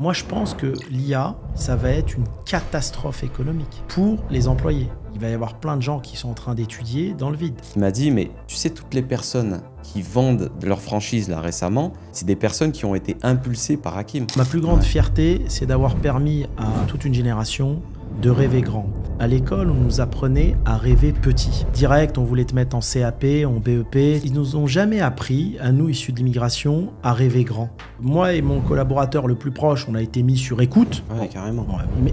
Moi, je pense que l'IA, ça va être une catastrophe économique pour les employés. Il va y avoir plein de gens qui sont en train d'étudier dans le vide. Il m'a dit, mais tu sais, toutes les personnes qui vendent leur franchise là récemment, c'est des personnes qui ont été impulsées par Hakim. Ma plus grande fierté, c'est d'avoir permis à toute une génération de rêver grand. À l'école, on nous apprenait à rêver petit. Direct, on voulait te mettre en CAP, en BEP. Ils nous ont jamais appris, à nous issus d'immigration, à rêver grand. Moi et mon collaborateur le plus proche, on a été mis sur écoute. Ouais, carrément.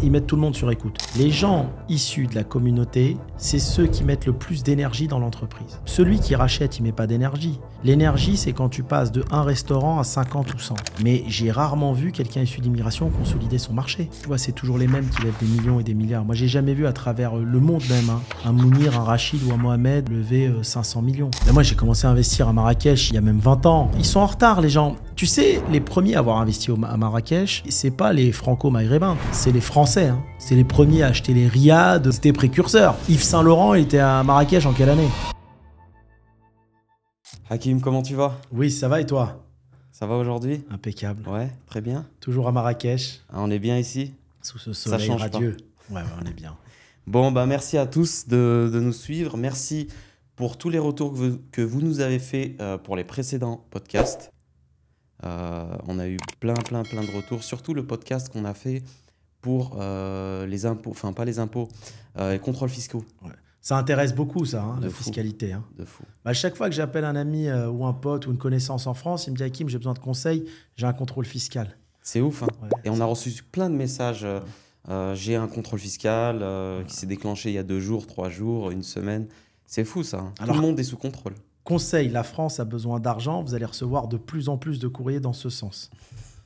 ils mettent tout le monde sur écoute. Les gens issus de la communauté, c'est ceux qui mettent le plus d'énergie dans l'entreprise. Celui qui rachète, il met pas d'énergie. L'énergie, c'est quand tu passes de un restaurant à 50 ou 100. Mais j'ai rarement vu quelqu'un issu d'immigration consolider son marché. Tu vois, c'est toujours les mêmes qui lèvent des millions et des milliards. Moi, j'ai jamais vu à travers euh, le monde même hein, un Mounir, un Rachid ou un Mohamed lever 500 euh, millions. Mais moi, j'ai commencé à investir à Marrakech il y a même 20 ans. Ils sont en retard, les gens. Tu sais, les premiers à avoir investi à Marrakech, c'est pas les franco-maghrébins, c'est les français. Hein. C'est les premiers à acheter les riades, c'était précurseur. Yves Saint-Laurent était à Marrakech en quelle année Hakim, comment tu vas Oui, ça va et toi Ça va aujourd'hui Impeccable. Ouais, très bien. Toujours à Marrakech. Ah, on est bien ici Sous ce soleil ça change radieux. Ouais, on est bien. Bon, bah, merci à tous de, nous suivre. Merci pour tous les retours que vous, nous avez fait euh, pour les précédents podcasts. Euh, on a eu plein, plein, plein de retours, surtout le podcast qu'on a fait pour euh, les impôts, enfin pas les impôts, les contrôles fiscaux. Ça intéresse beaucoup, ça, hein, la fiscalité. Hein. De fou. Bah, chaque fois que j'appelle un ami ou un pote ou une connaissance en France, il me dit Hakim, j'ai besoin de conseils, j'ai un contrôle fiscal. C'est ouf. Hein. Et on a reçu plein de messages. Euh, j'ai un contrôle fiscal euh, qui s'est déclenché il y a deux jours, trois jours, une semaine. C'est fou ça. Hein. Tout le monde est sous contrôle. Conseil, la France a besoin d'argent. Vous allez recevoir de plus en plus de courriers dans ce sens.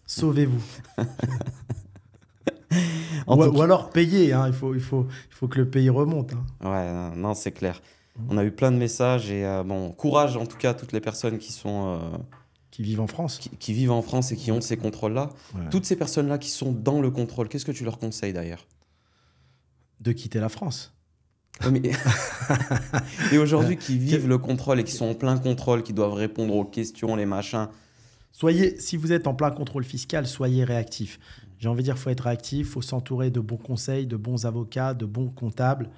Sauvez-vous. ou, alors payez. Hein. Il, faut, il, faut, il faut que le pays remonte. Hein. Ouais, non, c'est clair. Mmh. On a eu plein de messages et euh, bon, courage en tout cas à toutes les personnes qui sont qui vivent en France. Qui, vivent en France et qui ont ces contrôles-là. Toutes ces personnes-là qui sont dans le contrôle, qu'est-ce que tu leur conseilles d'ailleurs De quitter la France. et aujourd'hui, qui vivent le contrôle et qui sont en plein contrôle, qui doivent répondre aux questions, les machins. Soyez, si vous êtes en plein contrôle fiscal, soyez réactif. J'ai envie de dire, faut être réactif, faut s'entourer de bons conseils, de bons avocats, de bons comptables.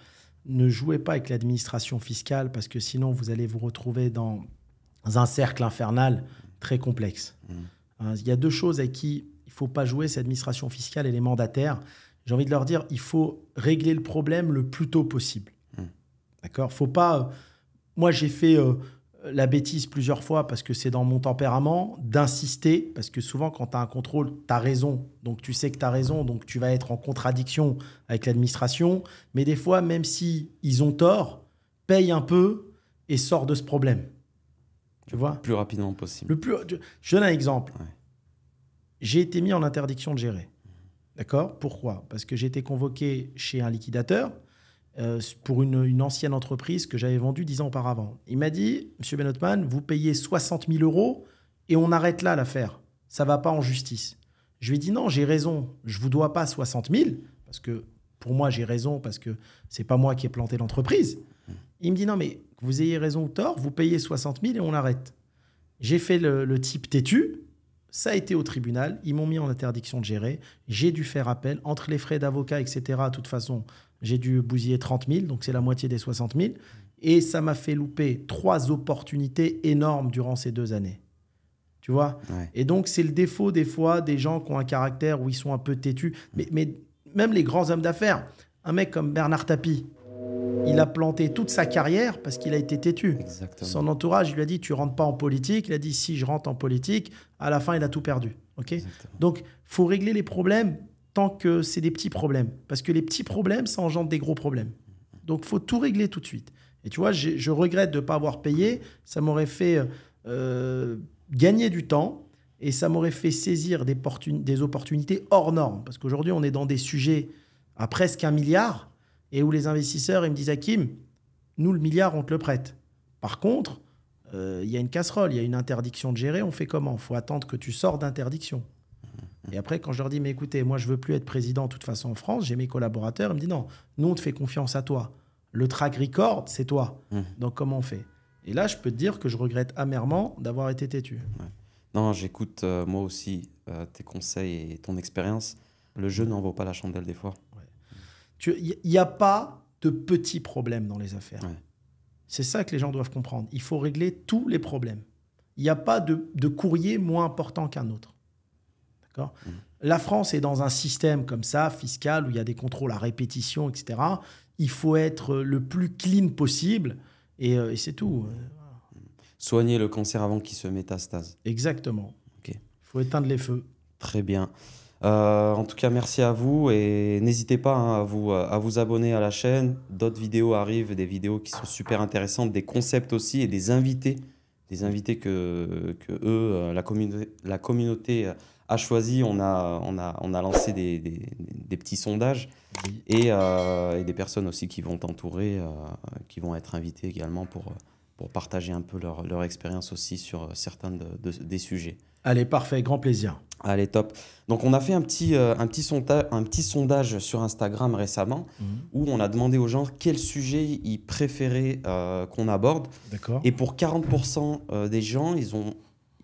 Ne jouez pas avec l'administration fiscale parce que sinon vous allez vous retrouver dans un cercle infernal très complexe. Mm. Hein, il y a deux choses à qui il ne faut pas jouer, c'est l'administration fiscale et les mandataires. J'ai envie de leur dire, il faut régler le problème le plus tôt possible. Mm. D'accord Faut pas. Euh, moi, j'ai fait euh, la bêtise plusieurs fois parce que c'est dans mon tempérament d'insister, parce que souvent, quand tu as un contrôle, tu as raison. Donc, tu sais que tu as raison, donc tu vas être en contradiction avec l'administration. Mais des fois, même si ils ont tort, paye un peu et sors de ce problème vois Le plus rapidement possible. plus... Je donne un exemple. J'ai été mis en interdiction de gérer. D'accord Pourquoi Parce que j'ai été convoqué chez un liquidateur euh, pour une, ancienne entreprise que j'avais vendue dix ans auparavant. Il m'a dit, Monsieur Benotman, vous payez 60 000 euros et on arrête là l'affaire. Ça va pas en justice. Je lui ai dit, non, j'ai raison, je vous dois pas 60 000, parce que pour moi, j'ai raison, parce que c'est pas moi qui ai planté l'entreprise. Mmh. Il me dit, non, mais que vous ayez raison ou tort, vous payez 60 000 et on arrête. J'ai fait le, type têtu, ça a été au tribunal, ils m'ont mis en interdiction de gérer, j'ai dû faire appel, entre les frais d'avocat, etc. De toute façon, j'ai dû bousiller 30 000, donc c'est la moitié des 60 000. Et ça m'a fait louper trois opportunités énormes durant ces deux années. Tu vois Et donc, c'est le défaut des fois des gens qui ont un caractère où ils sont un peu têtus. Mais, mais même les grands hommes d'affaires, un mec comme Bernard Tapie, il a planté toute sa carrière parce qu'il a été têtu. Son entourage lui a dit tu rentres pas en politique. Il a dit si je rentre en politique, à la fin il a tout perdu. Ok. Donc faut régler les problèmes tant que c'est des petits problèmes parce que les petits problèmes ça engendre des gros problèmes. Donc faut tout régler tout de suite. Et tu vois, je regrette de ne pas avoir payé. Ça m'aurait fait euh, gagner du temps et ça m'aurait fait saisir des, des opportunités hors normes. Parce qu'aujourd'hui, on est dans des sujets à presque un milliard et où les investisseurs ils me disent Hakim, nous le milliard on te le prête. Par contre, euh, il y a une casserole, il y a une interdiction de gérer, on fait comment Il faut attendre que tu sors d'interdiction. Et après, quand je leur dis, mais écoutez, moi, je veux plus être président de toute façon en France, j'ai mes collaborateurs, ils me disent, non, nous, on te fait confiance à toi. Le track record, c'est toi. Mmh. Donc, comment on fait Et là, je peux te dire que je regrette amèrement d'avoir été têtu. Non, j'écoute, euh, moi aussi, euh, tes conseils et ton expérience. Le jeu n'en vaut pas la chandelle des fois. Il n'y a pas de petits problèmes dans les affaires. C'est ça que les gens doivent comprendre. Il faut régler tous les problèmes. Il n'y a pas de, courrier moins important qu'un autre. D'accord mmh. La France est dans un système comme ça, fiscal, où il y a des contrôles à répétition, etc. Il faut être le plus clean possible et, euh, c'est tout. Mmh. Soigner le cancer avant qu'il se métastase. Exactement. Il faut éteindre les feux. Très bien. Euh, en tout cas, merci à vous et n'hésitez pas hein, à, vous, euh, à vous abonner à la chaîne. D'autres vidéos arrivent, des vidéos qui sont super intéressantes, des concepts aussi et des invités. Des invités que, que eux, euh, la, communauté, la communauté a choisi. On a, on a, on a lancé des, des, petits sondages et, et, des personnes aussi qui vont t'entourer, qui vont être invitées également pour, pour partager un peu leur, leur expérience aussi sur certains de, des sujets. Allez, parfait, grand plaisir. Allez, top. Donc, on a fait un petit, euh, un petit, un petit sondage sur Instagram récemment mhm. où on a demandé aux gens quel sujet ils préféraient euh, qu'on aborde. D'accord. Et pour 40% euh, des gens, ils ont,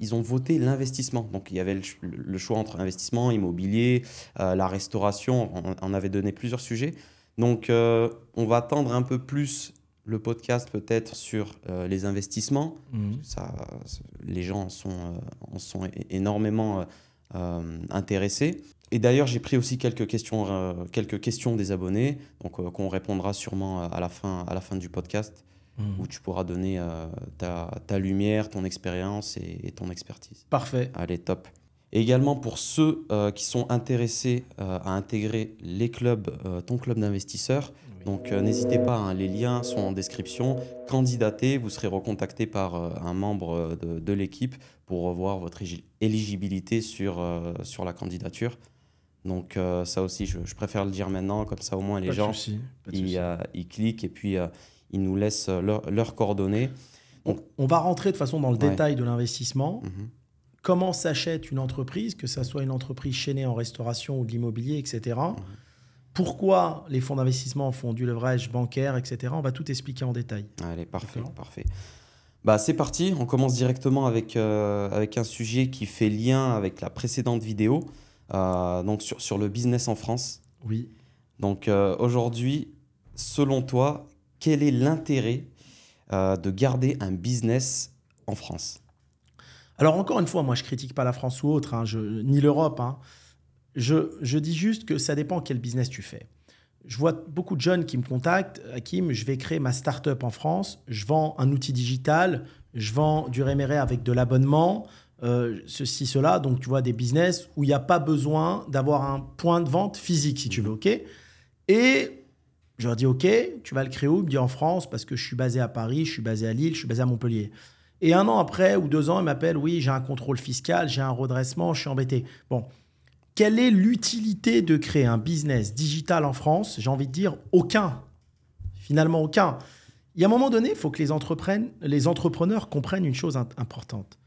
ils ont voté l'investissement. Donc, il y avait le, choix entre investissement, immobilier, la restauration. On, on, avait donné plusieurs sujets. Donc, on va attendre un peu plus le podcast peut-être sur euh, les investissements. Mhm. Ça, les gens en sont, euh, sont énormément euh, intéressés. Et d'ailleurs, j'ai pris aussi quelques questions, quelques questions des abonnés, donc qu'on répondra sûrement à la fin, à la fin du podcast, mhm. où tu pourras donner ta, ta, lumière, ton expérience et ton expertise. Parfait. Allez, top également pour ceux euh, qui sont intéressés euh, à intégrer les clubs, euh, ton club d'investisseurs. Donc n'hésitez pas, hein, les liens sont en description. Candidatez, vous serez recontacté par un membre de, l'équipe pour revoir votre éligibilité sur, sur la candidature. Donc ça aussi, je, préfère le dire maintenant, comme ça au moins les gens, ils, ils, cliquent et puis ils nous laissent leurs coordonnées. On, on, va rentrer de façon dans le détail de l'investissement. Mhm comment s'achète une entreprise, que ce soit une entreprise chaînée en restauration ou de l'immobilier, etc. Mmh. Pourquoi les fonds d'investissement font du leverage bancaire, etc. On va tout expliquer en détail. Allez, parfait, parfait. Bah, c'est parti, on commence directement avec, euh, avec un sujet qui fait lien avec la précédente vidéo, euh, donc sur, le business en France. Oui. Donc euh, aujourd'hui, selon toi, quel est l'intérêt de garder un business en France alors encore une fois, moi je critique pas la France ou autre, hein, je, ni l'Europe. Hein. Je, dis juste que ça dépend quel business tu fais. Je vois beaucoup de jeunes qui me contactent, Hakim, je vais créer ma startup en France, je vends un outil digital, je vends du réméré avec de l'abonnement, euh, ceci, cela. Donc tu vois des business où il n'y a pas besoin d'avoir un point de vente physique, si tu veux, ok Et je leur dis, OK, tu vas le créer où Ils me disent en France, parce que je suis basé à Paris, je suis basé à Lille, je suis basé à Montpellier. Et un an après ou deux ans, il m'appelle, oui, j'ai un contrôle fiscal, j'ai un redressement, je suis embêté. Bon, quelle est l'utilité de créer un business digital en France J'ai envie de dire aucun. Finalement, aucun. Il y a un moment donné, il faut que les, les entrepreneurs comprennent une chose importante.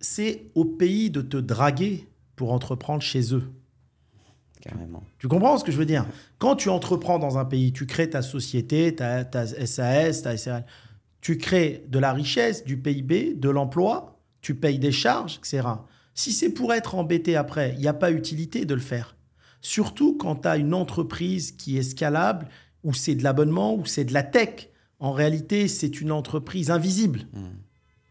C'est au pays de te draguer pour entreprendre chez eux. Carrément. Tu comprends ce que je veux dire Quand tu entreprends dans un pays, tu crées ta société, ta, ta SAS, ta SRL tu crées de la richesse, du PIB, de l'emploi, tu payes des charges, etc. Si c'est pour être embêté après, il n'y a pas utilité de le faire. Surtout quand tu as une entreprise qui est scalable, où c'est de l'abonnement, où c'est de la tech. En réalité, c'est une entreprise invisible. Mmh.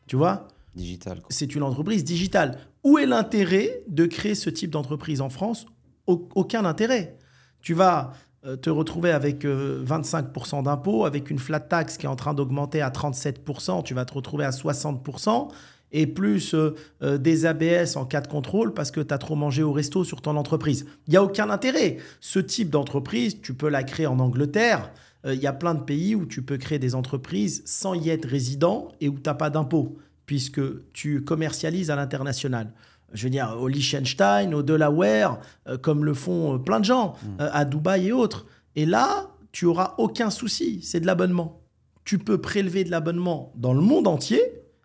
Tu vois Digital. C'est une entreprise digitale. Où est l'intérêt de créer ce type d'entreprise en France Aucun intérêt. Tu vas euh, te retrouver avec 25% euh, d'impôts, avec une flat tax qui est en train d'augmenter à 37%, tu vas te retrouver à 60%, et plus euh, des ABS en cas de contrôle parce que tu as trop mangé au resto sur ton entreprise. Il n'y a aucun intérêt. Ce type d'entreprise, tu peux la créer en Angleterre. Il y a plein de pays où tu peux créer des entreprises sans y être résident et où tu n'as pas d'impôts, puisque tu commercialises à l'international je veux dire, au Liechtenstein, au Delaware, euh, comme le font euh, plein de gens, mm. euh, à Dubaï et autres. Et là, tu auras aucun souci, c'est de l'abonnement. Tu peux prélever de l'abonnement dans le monde entier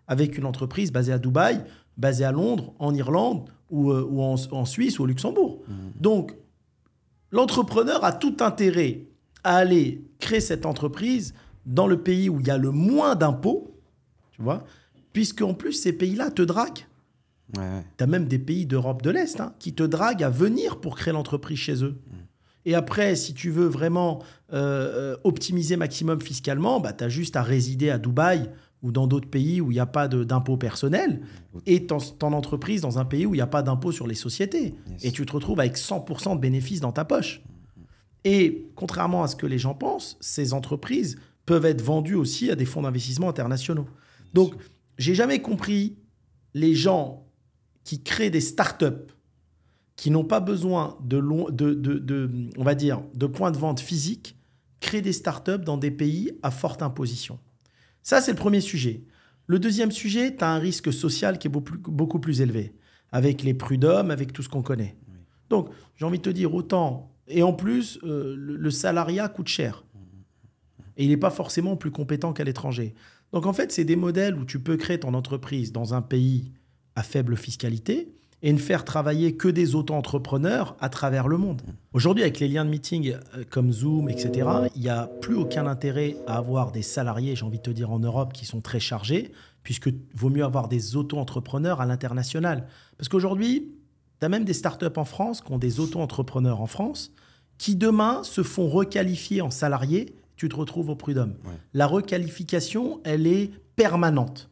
avec une entreprise basée à Dubaï, basée à Londres, en Irlande ou, en, Suisse ou au Luxembourg. Mm. Donc, l'entrepreneur a tout intérêt à aller créer cette entreprise dans le pays où il y a le moins d'impôts, tu vois, puisque en plus ces pays-là te draguent Ouais, Tu as même des pays d'Europe de l'Est hein, qui te draguent à venir pour créer l'entreprise chez eux. Mm. Et après, si tu veux vraiment euh, euh, optimiser maximum fiscalement, bah, tu as juste à résider à Dubaï ou dans d'autres pays où il n'y a pas d'impôts personnels mm. et ton, entreprise dans un pays où il n'y a pas d'impôts sur les sociétés. Et tu te retrouves avec 100% de bénéfices dans ta poche. Et contrairement à ce que les gens pensent, ces entreprises peuvent être vendues aussi à des fonds d'investissement internationaux. Donc, j'ai jamais compris les gens qui créent des startups qui n'ont pas besoin de, de, on va dire, de points de vente physiques, créent des startups dans des pays à forte imposition. Ça, c'est le premier sujet. Le deuxième sujet, tu as un risque social qui est beaucoup plus élevé, avec les prud'hommes, avec tout ce qu'on connaît. Donc, j'ai envie de te dire, autant. Et en plus, euh, le, le, salariat coûte cher. Et il n'est pas forcément plus compétent qu'à l'étranger. Donc, en fait, c'est des modèles où tu peux créer ton entreprise dans un pays faible fiscalité et ne faire travailler que des auto-entrepreneurs à travers le monde. Aujourd'hui, avec les liens de meeting euh, comme Zoom, etc., il n'y a plus aucun intérêt à avoir des salariés, j'ai envie de te dire, en Europe qui sont très chargés, puisque vaut mieux avoir des auto-entrepreneurs à l'international. Parce qu'aujourd'hui, tu as même des startups en France qui ont des auto-entrepreneurs en France qui demain se font requalifier en salariés, tu te retrouves au prud'homme. La requalification, elle est permanente.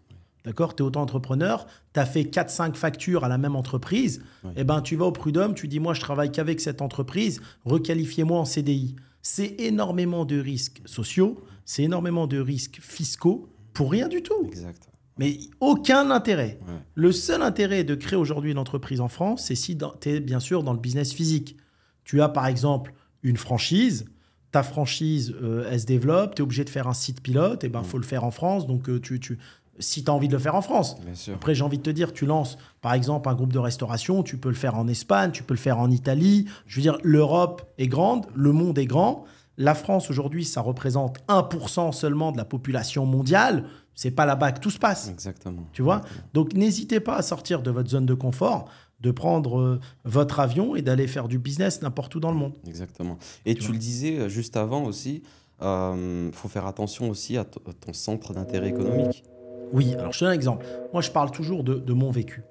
D'accord Tu es auto-entrepreneur, tu as fait 4-5 factures à la même entreprise, et eh ben tu vas au prud'homme, tu dis moi je travaille qu'avec cette entreprise, requalifiez-moi en CDI. C'est énormément de risques sociaux, c'est énormément de risques fiscaux pour rien du tout. Exact. Mais aucun intérêt. Le seul intérêt de créer aujourd'hui une entreprise en France, c'est si tu es bien sûr dans le business physique. Tu as par exemple une franchise, ta franchise, euh, elle se développe, tu es obligé de faire un site pilote, et eh ben mm. faut le faire en France, donc euh, tu, tu, si tu as envie de le faire en France. Après, j'ai envie de te dire, tu lances par exemple un groupe de restauration, tu peux le faire en Espagne, tu peux le faire en Italie. Je veux dire, l'Europe est grande, le monde est grand. La France aujourd'hui, ça représente 1% seulement de la population mondiale. C'est pas là-bas que tout se passe. Exactement. Tu vois Donc n'hésitez pas à sortir de votre zone de confort, de prendre euh, votre avion et d'aller faire du business n'importe où dans le monde. Exactement. Et tu, le disais euh, juste avant aussi, il euh, faut faire attention aussi à ton centre d'intérêt économique. Oui, alors je te donne un exemple. Moi, je parle toujours de, mon vécu.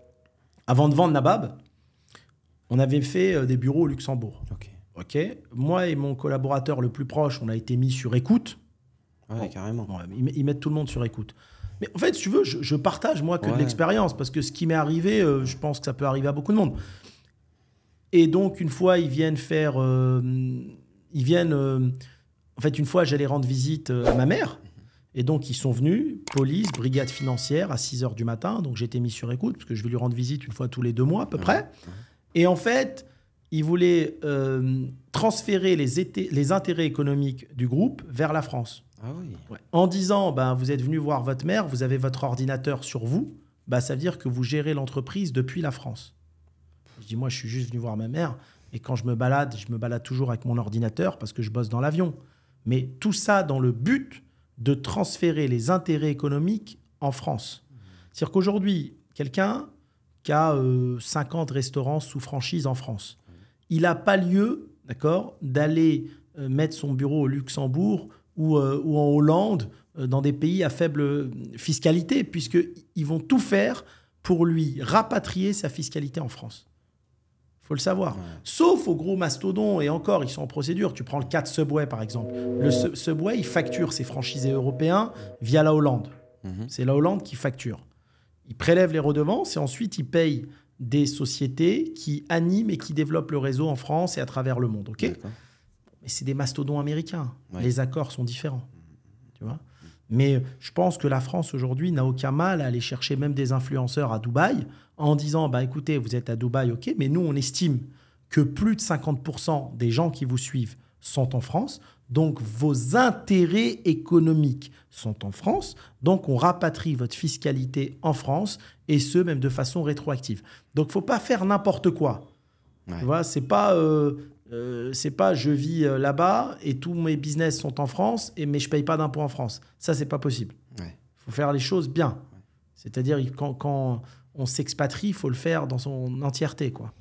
Avant de vendre Nabab, on avait fait euh, des bureaux au Luxembourg. Ok. Moi et mon collaborateur le plus proche, on a été mis sur écoute. Ouais, carrément. ils, mettent tout le monde sur écoute. Mais en fait, si tu veux, je, partage moi que de l'expérience parce que ce qui m'est arrivé, euh, je pense que ça peut arriver à beaucoup de monde. Et donc, une fois, ils viennent faire. Euh, ils viennent. en fait, une fois, j'allais rendre visite à ma mère. Et donc, ils sont venus, police, brigade financière, à 6 h du matin. Donc, j'étais mis sur écoute, parce que je vais lui rendre visite une fois tous les deux mois, à peu près. Et en fait, ils voulaient euh, transférer les, intérêts économiques du groupe vers la France. Ah en disant, ben, vous êtes venu voir votre mère, vous avez votre ordinateur sur vous, bah ça veut dire que vous gérez l'entreprise depuis la France. Je dis, moi, je suis juste venu voir ma mère. Et quand je me balade, je me balade toujours avec mon ordinateur parce que je bosse dans l'avion. Mais tout ça dans le but de transférer les intérêts économiques en France. C'est-à-dire qu'aujourd'hui, quelqu'un qui a 50 euh, restaurants sous franchise en France, il n'a pas lieu d'accord, d'aller euh, mettre son bureau au Luxembourg ou, euh, ou en Hollande, dans des pays à faible fiscalité, puisqu'ils vont tout faire pour lui rapatrier sa fiscalité en France faut le savoir. Sauf aux gros mastodons, et encore, ils sont en procédure. Tu prends le cas de Subway, par exemple. Le Subway, il facture ses franchisés européens via la Hollande. Mhm. C'est la Hollande qui facture. Il prélève les redevances et ensuite il paye des sociétés qui animent et qui développent le réseau en France et à travers le monde. OK Mais c'est des mastodons américains. Les accords sont différents. Tu vois mais je pense que la France aujourd'hui n'a aucun mal à aller chercher même des influenceurs à Dubaï en disant, bah, écoutez, vous êtes à Dubaï, ok, mais nous, on estime que plus de 50% des gens qui vous suivent sont en France, donc vos intérêts économiques sont en France, donc on rapatrie votre fiscalité en France, et ce, même de façon rétroactive. Donc, faut pas faire n'importe quoi. Ce Voilà, c'est pas... Euh, euh, c'est pas je vis euh, là-bas et tous mes business sont en France et mais je paye pas d'impôts en France. Ça c'est pas possible. Faut faire les choses bien. C'est-à-dire quand, quand on s'expatrie, il faut le faire dans son entièreté. Quoi.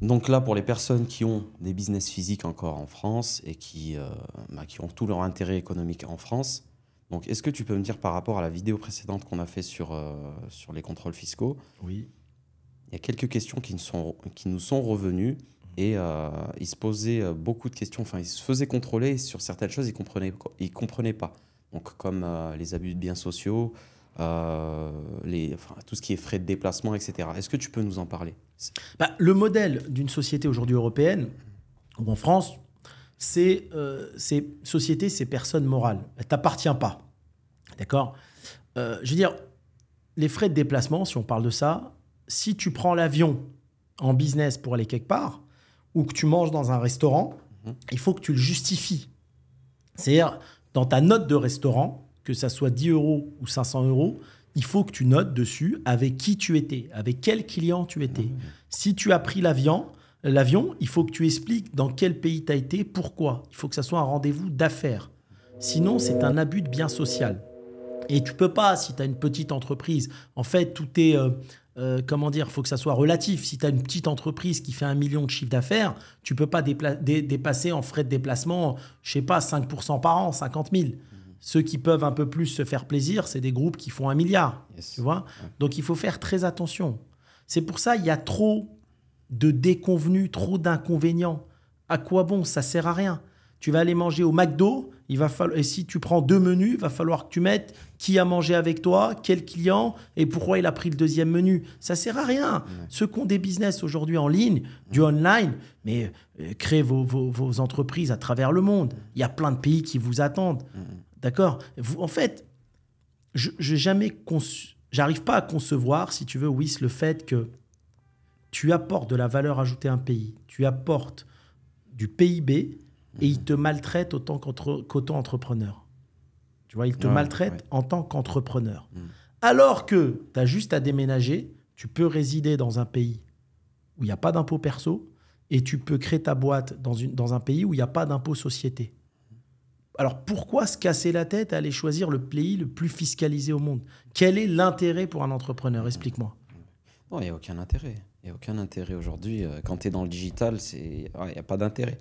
Donc là, pour les personnes qui ont des business physiques encore en France et qui, euh, bah, qui ont tout leur intérêt économique en France, donc est-ce que tu peux me dire par rapport à la vidéo précédente qu'on a fait sur, euh, sur les contrôles fiscaux Oui. Il y a quelques questions qui nous sont, revenues et euh, ils se posaient beaucoup de questions, enfin ils se faisaient contrôler sur certaines choses, ils ne comprenaient, ils pas. Donc comme les abus de biens sociaux, euh, tout ce qui est frais de déplacement, etc. Est-ce que tu peux nous en parler bah, Le modèle d'une société aujourd'hui européenne, ou en France, c'est euh, société, c'est sociétés, ces personnes morales. t'appartient pas. D'accord euh, Je veux dire, les frais de déplacement, si on parle de ça, si tu prends l'avion en business pour aller quelque part, ou que tu manges dans un restaurant, mhm. il faut que tu le justifies. C'est-à-dire, dans ta note de restaurant, que ça soit 10 euros ou 500 euros, il faut que tu notes dessus avec qui tu étais, avec quel client tu étais. Ah si tu as pris l'avion, l'avion, il faut que tu expliques dans quel pays tu as été, pourquoi. Il faut que ça soit un rendez-vous d'affaires. Sinon, c'est un abus de bien social. Et tu peux pas, si tu as une petite entreprise, en fait, tout est... Euh, euh, comment dire, il faut que ça soit relatif. Si tu as une petite entreprise qui fait un million de chiffre d'affaires, tu peux pas dépasser en frais de déplacement, je sais pas, 5% par an, 50 000. Ceux qui peuvent un peu plus se faire plaisir, c'est des groupes qui font un milliard. Tu vois Donc il faut faire très attention. C'est pour ça il y a trop de déconvenus, trop d'inconvénients. À quoi bon Ça sert à rien. Tu vas aller manger au McDo, il va falloir, et si tu prends deux menus, il va falloir que tu mettes qui a mangé avec toi, quel client et pourquoi il a pris le deuxième menu. Ça sert à rien. Ceux qui ont des business aujourd'hui en ligne, du online, mais euh, créez vos, vos, entreprises à travers le monde. Il y a plein de pays qui vous attendent. D'accord En fait, je jamais conçu, j'arrive pas à concevoir, si tu veux, Wiss, le fait que tu apportes de la valeur ajoutée à un pays, tu apportes du PIB et mhm. il te maltraite autant qu'auto-entrepreneur. tu vois, il te maltraite en tant qu'entrepreneur. Mhm. Alors que tu as juste à déménager, tu peux résider dans un pays où il n'y a pas d'impôt perso et tu peux créer ta boîte dans, une, dans un pays où il n'y a pas d'impôt société alors pourquoi se casser la tête à aller choisir le pays le plus fiscalisé au monde Quel est l'intérêt pour un entrepreneur Explique-moi. Non, il n'y a aucun intérêt. Il n'y a aucun intérêt aujourd'hui. Euh, quand tu es dans le digital, il n'y a pas d'intérêt.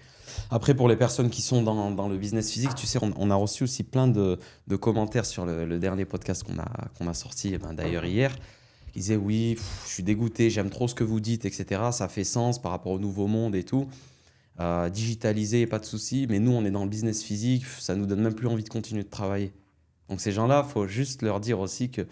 Après, pour les personnes qui sont dans, le business physique, tu sais, on, a reçu aussi plein de, commentaires sur le, dernier podcast qu'on a, sorti, eh ben, d'ailleurs ah. hier. Ils disaient, oui, je suis dégoûté, j'aime trop ce que vous dites, etc. Ça fait sens par rapport au nouveau monde et tout. Euh, digitaliser, pas de souci, mais nous, on est dans le business physique, ça nous donne même plus envie de continuer de travailler. Donc ces gens-là, faut juste leur dire aussi que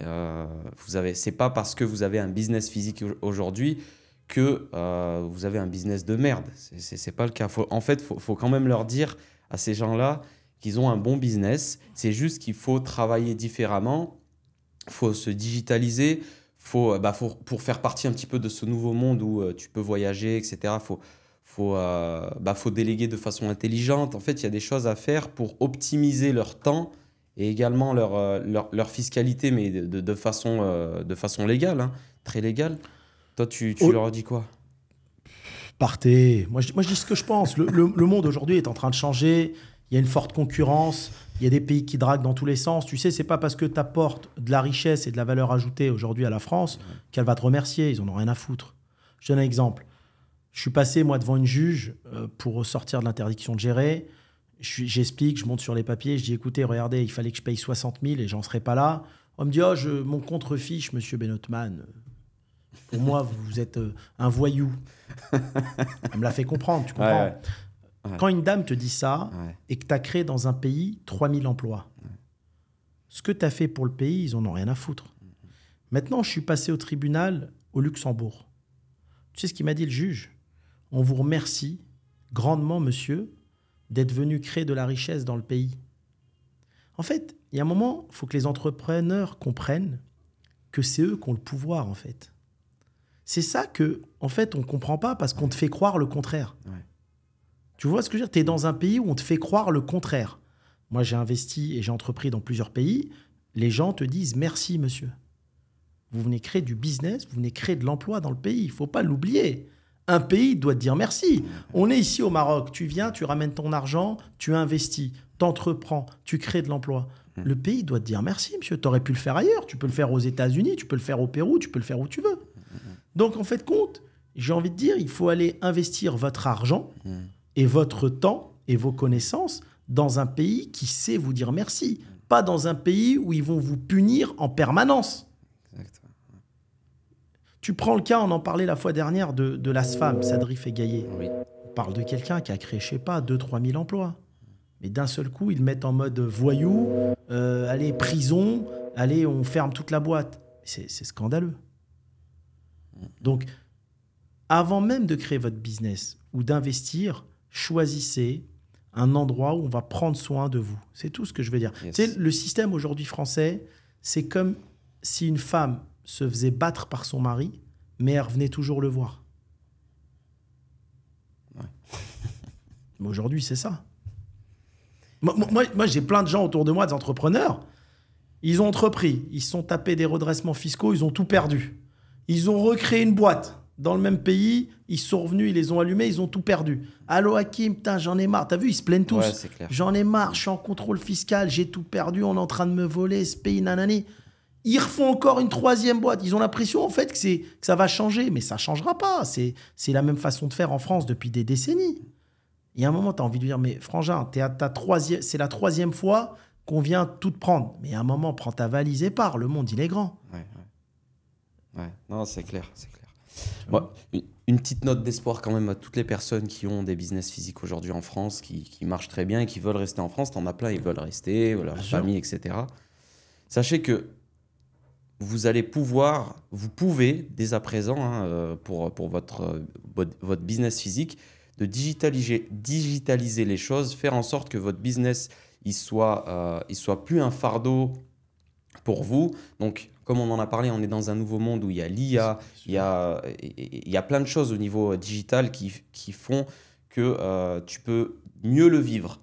euh, vous avez, c'est pas parce que vous avez un business physique aujourd'hui que euh, vous avez un business de merde. C'est pas le cas. en fait, faut, faut quand même leur dire à ces gens-là qu'ils ont un bon business. C'est juste qu'il faut travailler différemment, faut se digitaliser, faut, bah, pour faire partie un petit peu de ce nouveau monde où euh, tu peux voyager, etc. Faut, faut, euh, bah, faut déléguer de façon intelligente. En fait, il y a des choses à faire pour optimiser leur temps et également leur, euh, leur, fiscalité, mais de, de, façon, euh, de façon légale, hein. très légale. Toi, tu, tu oh. leur dis quoi Partez. Moi je, moi je, dis ce que je pense. Le, le, monde aujourd'hui est en train de changer. Il y a une forte concurrence. Il y a des pays qui draguent dans tous les sens. Tu sais, c'est pas parce que tu apportes de la richesse et de la valeur ajoutée aujourd'hui à la France qu'elle va te remercier. Ils en ont rien à foutre. Je donne un exemple. Je suis passé, moi, devant une juge euh, pour sortir de l'interdiction de gérer. J'explique, je, monte sur les papiers, je dis écoutez, regardez, il fallait que je paye 60 000 et j'en serais pas là. On me dit oh, je, mon contre-fiche, monsieur Benotman. Pour moi, vous êtes euh, un voyou. Elle me l'a fait comprendre, tu comprends Quand une dame te dit ça et que tu as créé dans un pays 3 000 emplois, ce que tu as fait pour le pays, ils en ont rien à foutre. Maintenant, je suis passé au tribunal au Luxembourg. Tu sais ce qu'il m'a dit le juge on vous remercie grandement, monsieur, d'être venu créer de la richesse dans le pays. En fait, il y a un moment, il faut que les entrepreneurs comprennent que c'est eux qui ont le pouvoir, en fait. C'est ça que, en fait, on ne comprend pas parce qu'on te fait croire le contraire. Tu vois ce que je veux dire Tu es dans un pays où on te fait croire le contraire. Moi, j'ai investi et j'ai entrepris dans plusieurs pays. Les gens te disent merci, monsieur. Vous venez créer du business, vous venez créer de l'emploi dans le pays. Il ne faut pas l'oublier un pays doit te dire merci. On est ici au Maroc, tu viens, tu ramènes ton argent, tu investis, t'entreprends, tu crées de l'emploi. Hmm. Le pays doit te dire merci, monsieur. Tu aurais pu le faire ailleurs, tu peux le faire aux États-Unis, tu peux le faire au Pérou, tu peux le faire où tu veux. Hmm. Donc en fait, compte, j'ai envie de dire, il faut aller investir votre argent hmm. et votre temps et vos connaissances dans un pays qui sait vous dire merci, pas dans un pays où ils vont vous punir en permanence. Tu prends le cas, on en parlait la fois dernière, de, de Sfam, Sadrif et Gaillet. On parle de quelqu'un qui a créé, je sais pas, 2-3 000 emplois. Mais d'un seul coup, ils mettent en mode voyou, euh, allez, prison, allez, on ferme toute la boîte. C'est scandaleux. Donc, avant même de créer votre business ou d'investir, choisissez un endroit où on va prendre soin de vous. C'est tout ce que je veux dire. le système aujourd'hui français, c'est comme si une femme se faisait battre par son mari, mais elle revenait toujours le voir. aujourd'hui, c'est ça. Moi, j'ai plein de gens autour de moi, des entrepreneurs. Ils ont entrepris, ils sont tapés des redressements fiscaux, ils ont tout perdu. Ils ont recréé une boîte dans le même pays, ils sont revenus, ils les ont allumés, ils ont tout perdu. Allô Hakim, j'en ai marre. T'as vu, ils se plaignent tous. j'en ai marre, je suis en contrôle fiscal, j'ai tout perdu, on est en train de me voler ce pays, nanani. Ils refont encore une troisième boîte. Ils ont l'impression, en fait, que, c'est, que ça va changer. Mais ça changera pas. C'est, c'est la même façon de faire en France depuis des décennies. Il y a un moment, tu as envie de dire, mais Frangin, ta troisième, c'est la troisième fois qu'on vient tout prendre. Mais à un moment, prends ta valise et pars. Le monde, il est grand. Ouais, ouais. Non, c'est clair, c'est clair. une, petite note d'espoir quand même à toutes les personnes qui ont des business physiques aujourd'hui en France, qui, marchent très bien et qui veulent rester en France. T'en as plein, ils veulent rester, leur famille, etc. Sachez que vous allez pouvoir, vous pouvez dès à présent, hein, euh, pour, pour votre, votre business physique, de digitaliser, digitaliser les choses, faire en sorte que votre business il soit, euh, il soit plus un fardeau pour vous. Donc, comme on en a parlé, on est dans un nouveau monde où il y a l'IA, il y a, il y a plein de choses au niveau euh, digital qui, qui font que tu peux mieux le vivre.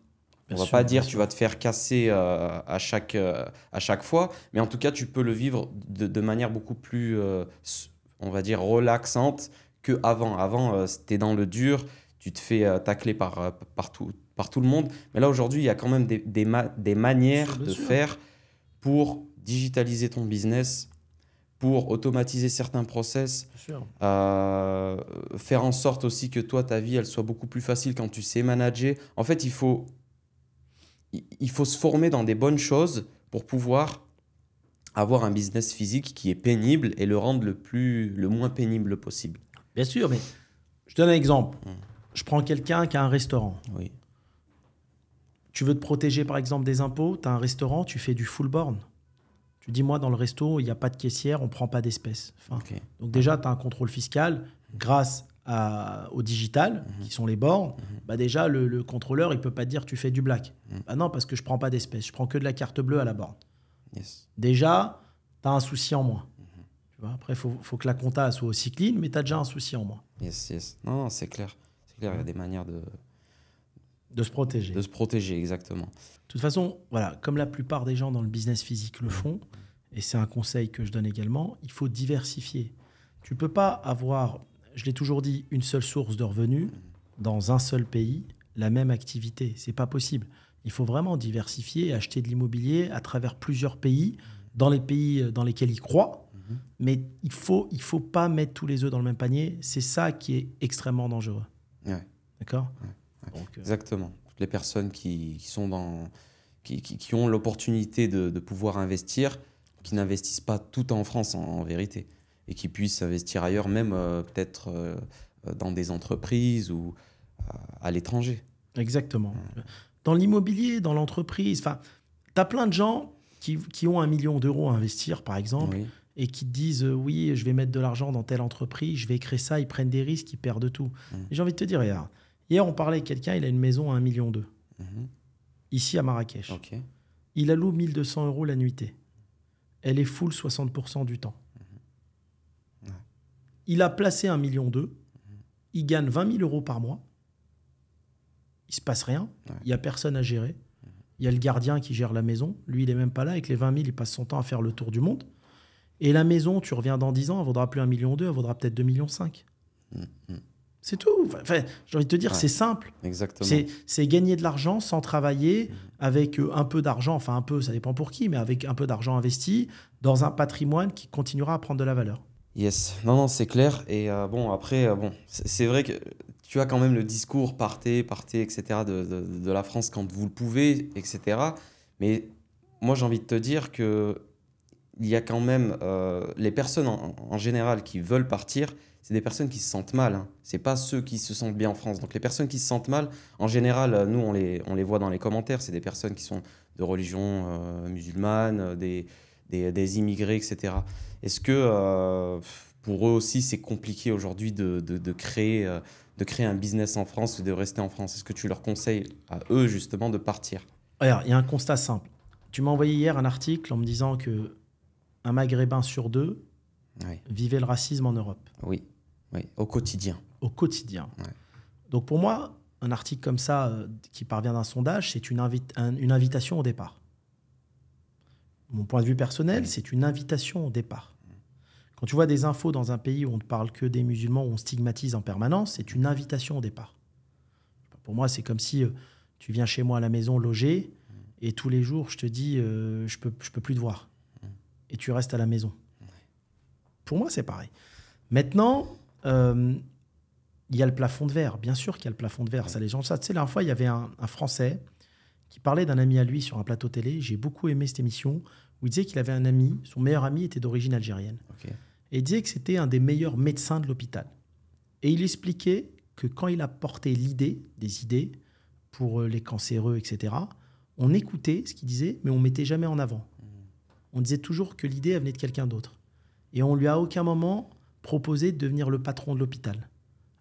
On on va pas dire tu vas te faire casser euh, à, chaque, euh, à chaque fois, mais en tout cas, tu peux le vivre de, de manière beaucoup plus, euh, on va dire, relaxante que avant. Avant, c'était dans le dur, tu te fais tacler par, par, tout, par tout le monde. Mais là, aujourd'hui, il y a quand même des, des, manières de faire pour digitaliser ton business, pour automatiser certains process, faire en sorte aussi que toi, ta vie, elle soit beaucoup plus facile quand tu sais manager. En fait, il faut il faut se former dans des bonnes choses pour pouvoir avoir un business physique qui est pénible et le rendre le, plus, le moins pénible possible. Bien sûr, mais je donne un exemple. Hum. Je prends quelqu'un qui a un restaurant. Oui. Tu veux te protéger par exemple des impôts, tu as un restaurant, tu fais du full born. Tu dis, moi, dans le resto, il n'y a pas de caissière, on ne prend pas d'espèces. Enfin, Donc déjà, tu as un contrôle fiscal grâce au digital, mhm. qui sont les bornes, mhm. bah déjà le, contrôleur il ne peut pas dire tu fais du black. ah non parce que je prends pas d'espèce, je prends que de la carte bleue à la borne. Déjà, tu as un souci en moi. après, il faut, que la compta soit aussi clean, mais tu as déjà un souci en moi. Yes, yes. Non, c'est clair. C'est clair, il y a des manières de... De se protéger. De se protéger, exactement. De toute façon, voilà, comme la plupart des gens dans le business physique le font, et c'est un conseil que je donne également, il faut diversifier. Tu ne peux pas avoir je l'ai toujours dit, une seule source de revenus dans un seul pays, la même activité. C'est pas possible. Il faut vraiment diversifier, acheter de l'immobilier à travers plusieurs pays, dans les pays euh, dans lesquels il croit. Mhm. Mais il faut, il faut pas mettre tous les œufs dans le même panier. C'est ça qui est extrêmement dangereux. D'accord euh, Exactement. Toutes les personnes qui, sont dans, qui, ont l'opportunité de, pouvoir investir, qui n'investissent pas tout en France en vérité et qui puissent investir ailleurs, même euh, peut-être euh, euh, dans des entreprises ou à l'étranger. Exactement. Dans l'immobilier, dans l'entreprise, enfin, tu as plein de gens qui, ont un million d'euros à investir, par exemple, et qui te disent Oui, je vais mettre de l'argent dans telle entreprise, je vais créer ça, ils prennent des risques, ils perdent tout. J'ai envie de te dire hier, on parlait avec quelqu'un, il a une maison à un million d'euros, mhm. ici à Marrakech. Il alloue 1200 euros la nuitée. Elle est full 60% du temps. Il a placé un million. Il gagne 20 000 euros par mois. Il se passe rien. Il n'y a personne à gérer. Il y a le gardien qui gère la maison. Lui, il n'est même pas là. Avec les 20 000, il passe son temps à faire le tour du monde. Et la maison, tu reviens dans 10 ans, elle vaudra plus un million, elle vaudra peut-être 2,5 millions. Mm, mm. C'est tout. j'ai envie de te dire, c'est simple. Exactement. C'est gagner de l'argent sans travailler, mm. avec euh, un peu d'argent, enfin un peu, ça dépend pour qui, mais avec un peu d'argent investi dans un patrimoine qui continuera à prendre de la valeur. Yes, non, non, c'est clair. Et euh, bon, après, euh, bon, c'est vrai que tu as quand même le discours partez, partez, etc. De, de, la France quand vous le pouvez, etc. Mais moi, j'ai envie de te dire que il y a quand même euh, les personnes en, général qui veulent partir, c'est des personnes qui se sentent mal. Hein. C'est pas ceux qui se sentent bien en France. Donc les personnes qui se sentent mal, en général, nous on les, on les voit dans les commentaires. C'est des personnes qui sont de religion musulmane, des, des, immigrés, etc. Est-ce que euh, pour eux aussi, c'est compliqué aujourd'hui de, créer, euh, de créer un business en France ou de rester en France Est-ce que tu leur conseilles à eux justement de partir Alors, il y a un constat simple. Tu m'as envoyé hier un article en me disant que un Maghrébin sur deux vivait le racisme en Europe. Oui, oui. au quotidien. Au quotidien. Donc pour moi, un article comme ça euh, qui parvient d'un sondage, c'est une, une invitation au départ mon point de vue personnel, c'est une invitation au départ. Quand tu vois des infos dans un pays où on ne parle que des musulmans, où on stigmatise en permanence, c'est une invitation au départ. Pour moi, c'est comme si euh, tu viens chez moi à la maison loger et tous les jours, je te dis, euh, je ne peux, je peux plus te voir. Et tu restes à la maison. Pour moi, c'est pareil. Maintenant, euh, il y a le plafond de verre. Bien sûr qu'il y a le plafond de verre. Ça, les gens, ça, tu sais, la dernière fois, il y avait un, un Français qui parlait d'un ami à lui sur un plateau télé. J'ai beaucoup aimé cette émission où il disait qu'il avait un ami, son meilleur ami était d'origine algérienne. Et il disait que c'était un des meilleurs médecins de l'hôpital. Et il expliquait que quand il apportait l'idée, des idées pour euh, les cancéreux, etc., on écoutait ce qu'il disait, mais on mettait jamais en avant. Hmm. On disait toujours que l'idée venait de quelqu'un d'autre. Et on lui a à aucun moment proposé de devenir le patron de l'hôpital,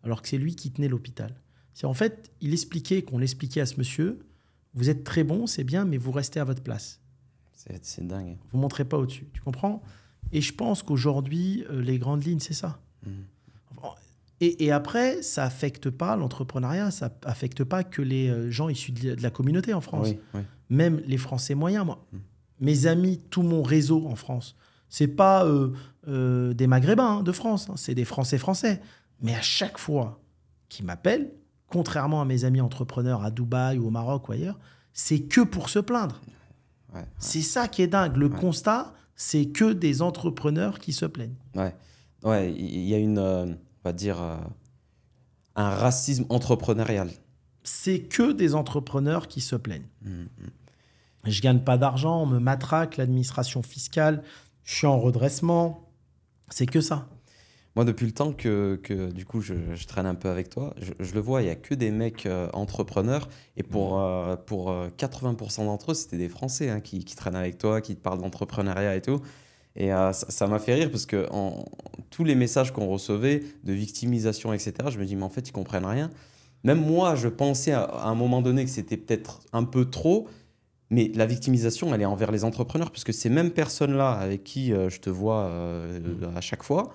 alors que c'est lui qui tenait l'hôpital. C'est en fait, il expliquait qu'on l'expliquait à ce monsieur, vous êtes très bon, c'est bien, mais vous restez à votre place. C'est dingue. Vous montrez pas au-dessus, tu comprends Et je pense qu'aujourd'hui, euh, les grandes lignes, c'est ça. Mhm. Et, après, ça affecte pas l'entrepreneuriat, ça affecte pas que les euh, gens issus de la communauté en France. Même les Français moyens, moi. Mhm. Mes amis, tout mon réseau en France, c'est pas euh, des Maghrébins hein, de France, hein. c'est des Français français. Mais à chaque fois qu'ils m'appellent, contrairement à mes amis entrepreneurs à Dubaï ou au Maroc ou ailleurs, c'est que pour se plaindre. C'est ça qui est dingue. Le constat, c'est que des entrepreneurs qui se plaignent. Ouais. Ouais, il y a une, euh, on va dire, euh, un racisme entrepreneurial. C'est que des entrepreneurs qui se plaignent. Hum, hum. Je gagne pas d'argent, on me matraque, l'administration fiscale, je suis en redressement. C'est que ça. Moi, depuis le temps que, que du coup, je, traîne un peu avec toi, je, le vois, il n'y a que des mecs euh, entrepreneurs. Et pour, euh, pour 80% euh, d'entre eux, c'était des Français hein, qui, traînent avec toi, qui te parlent d'entrepreneuriat et tout. Et ça m'a fait rire parce que tous les messages qu'on recevait de victimisation, etc., je me dis, mais en fait, ils comprennent rien. Même moi, je pensais à, un moment donné que c'était peut-être un peu trop. Mais la victimisation, elle est envers les entrepreneurs, parce que ces mêmes personnes-là avec qui je te vois mm. à chaque fois,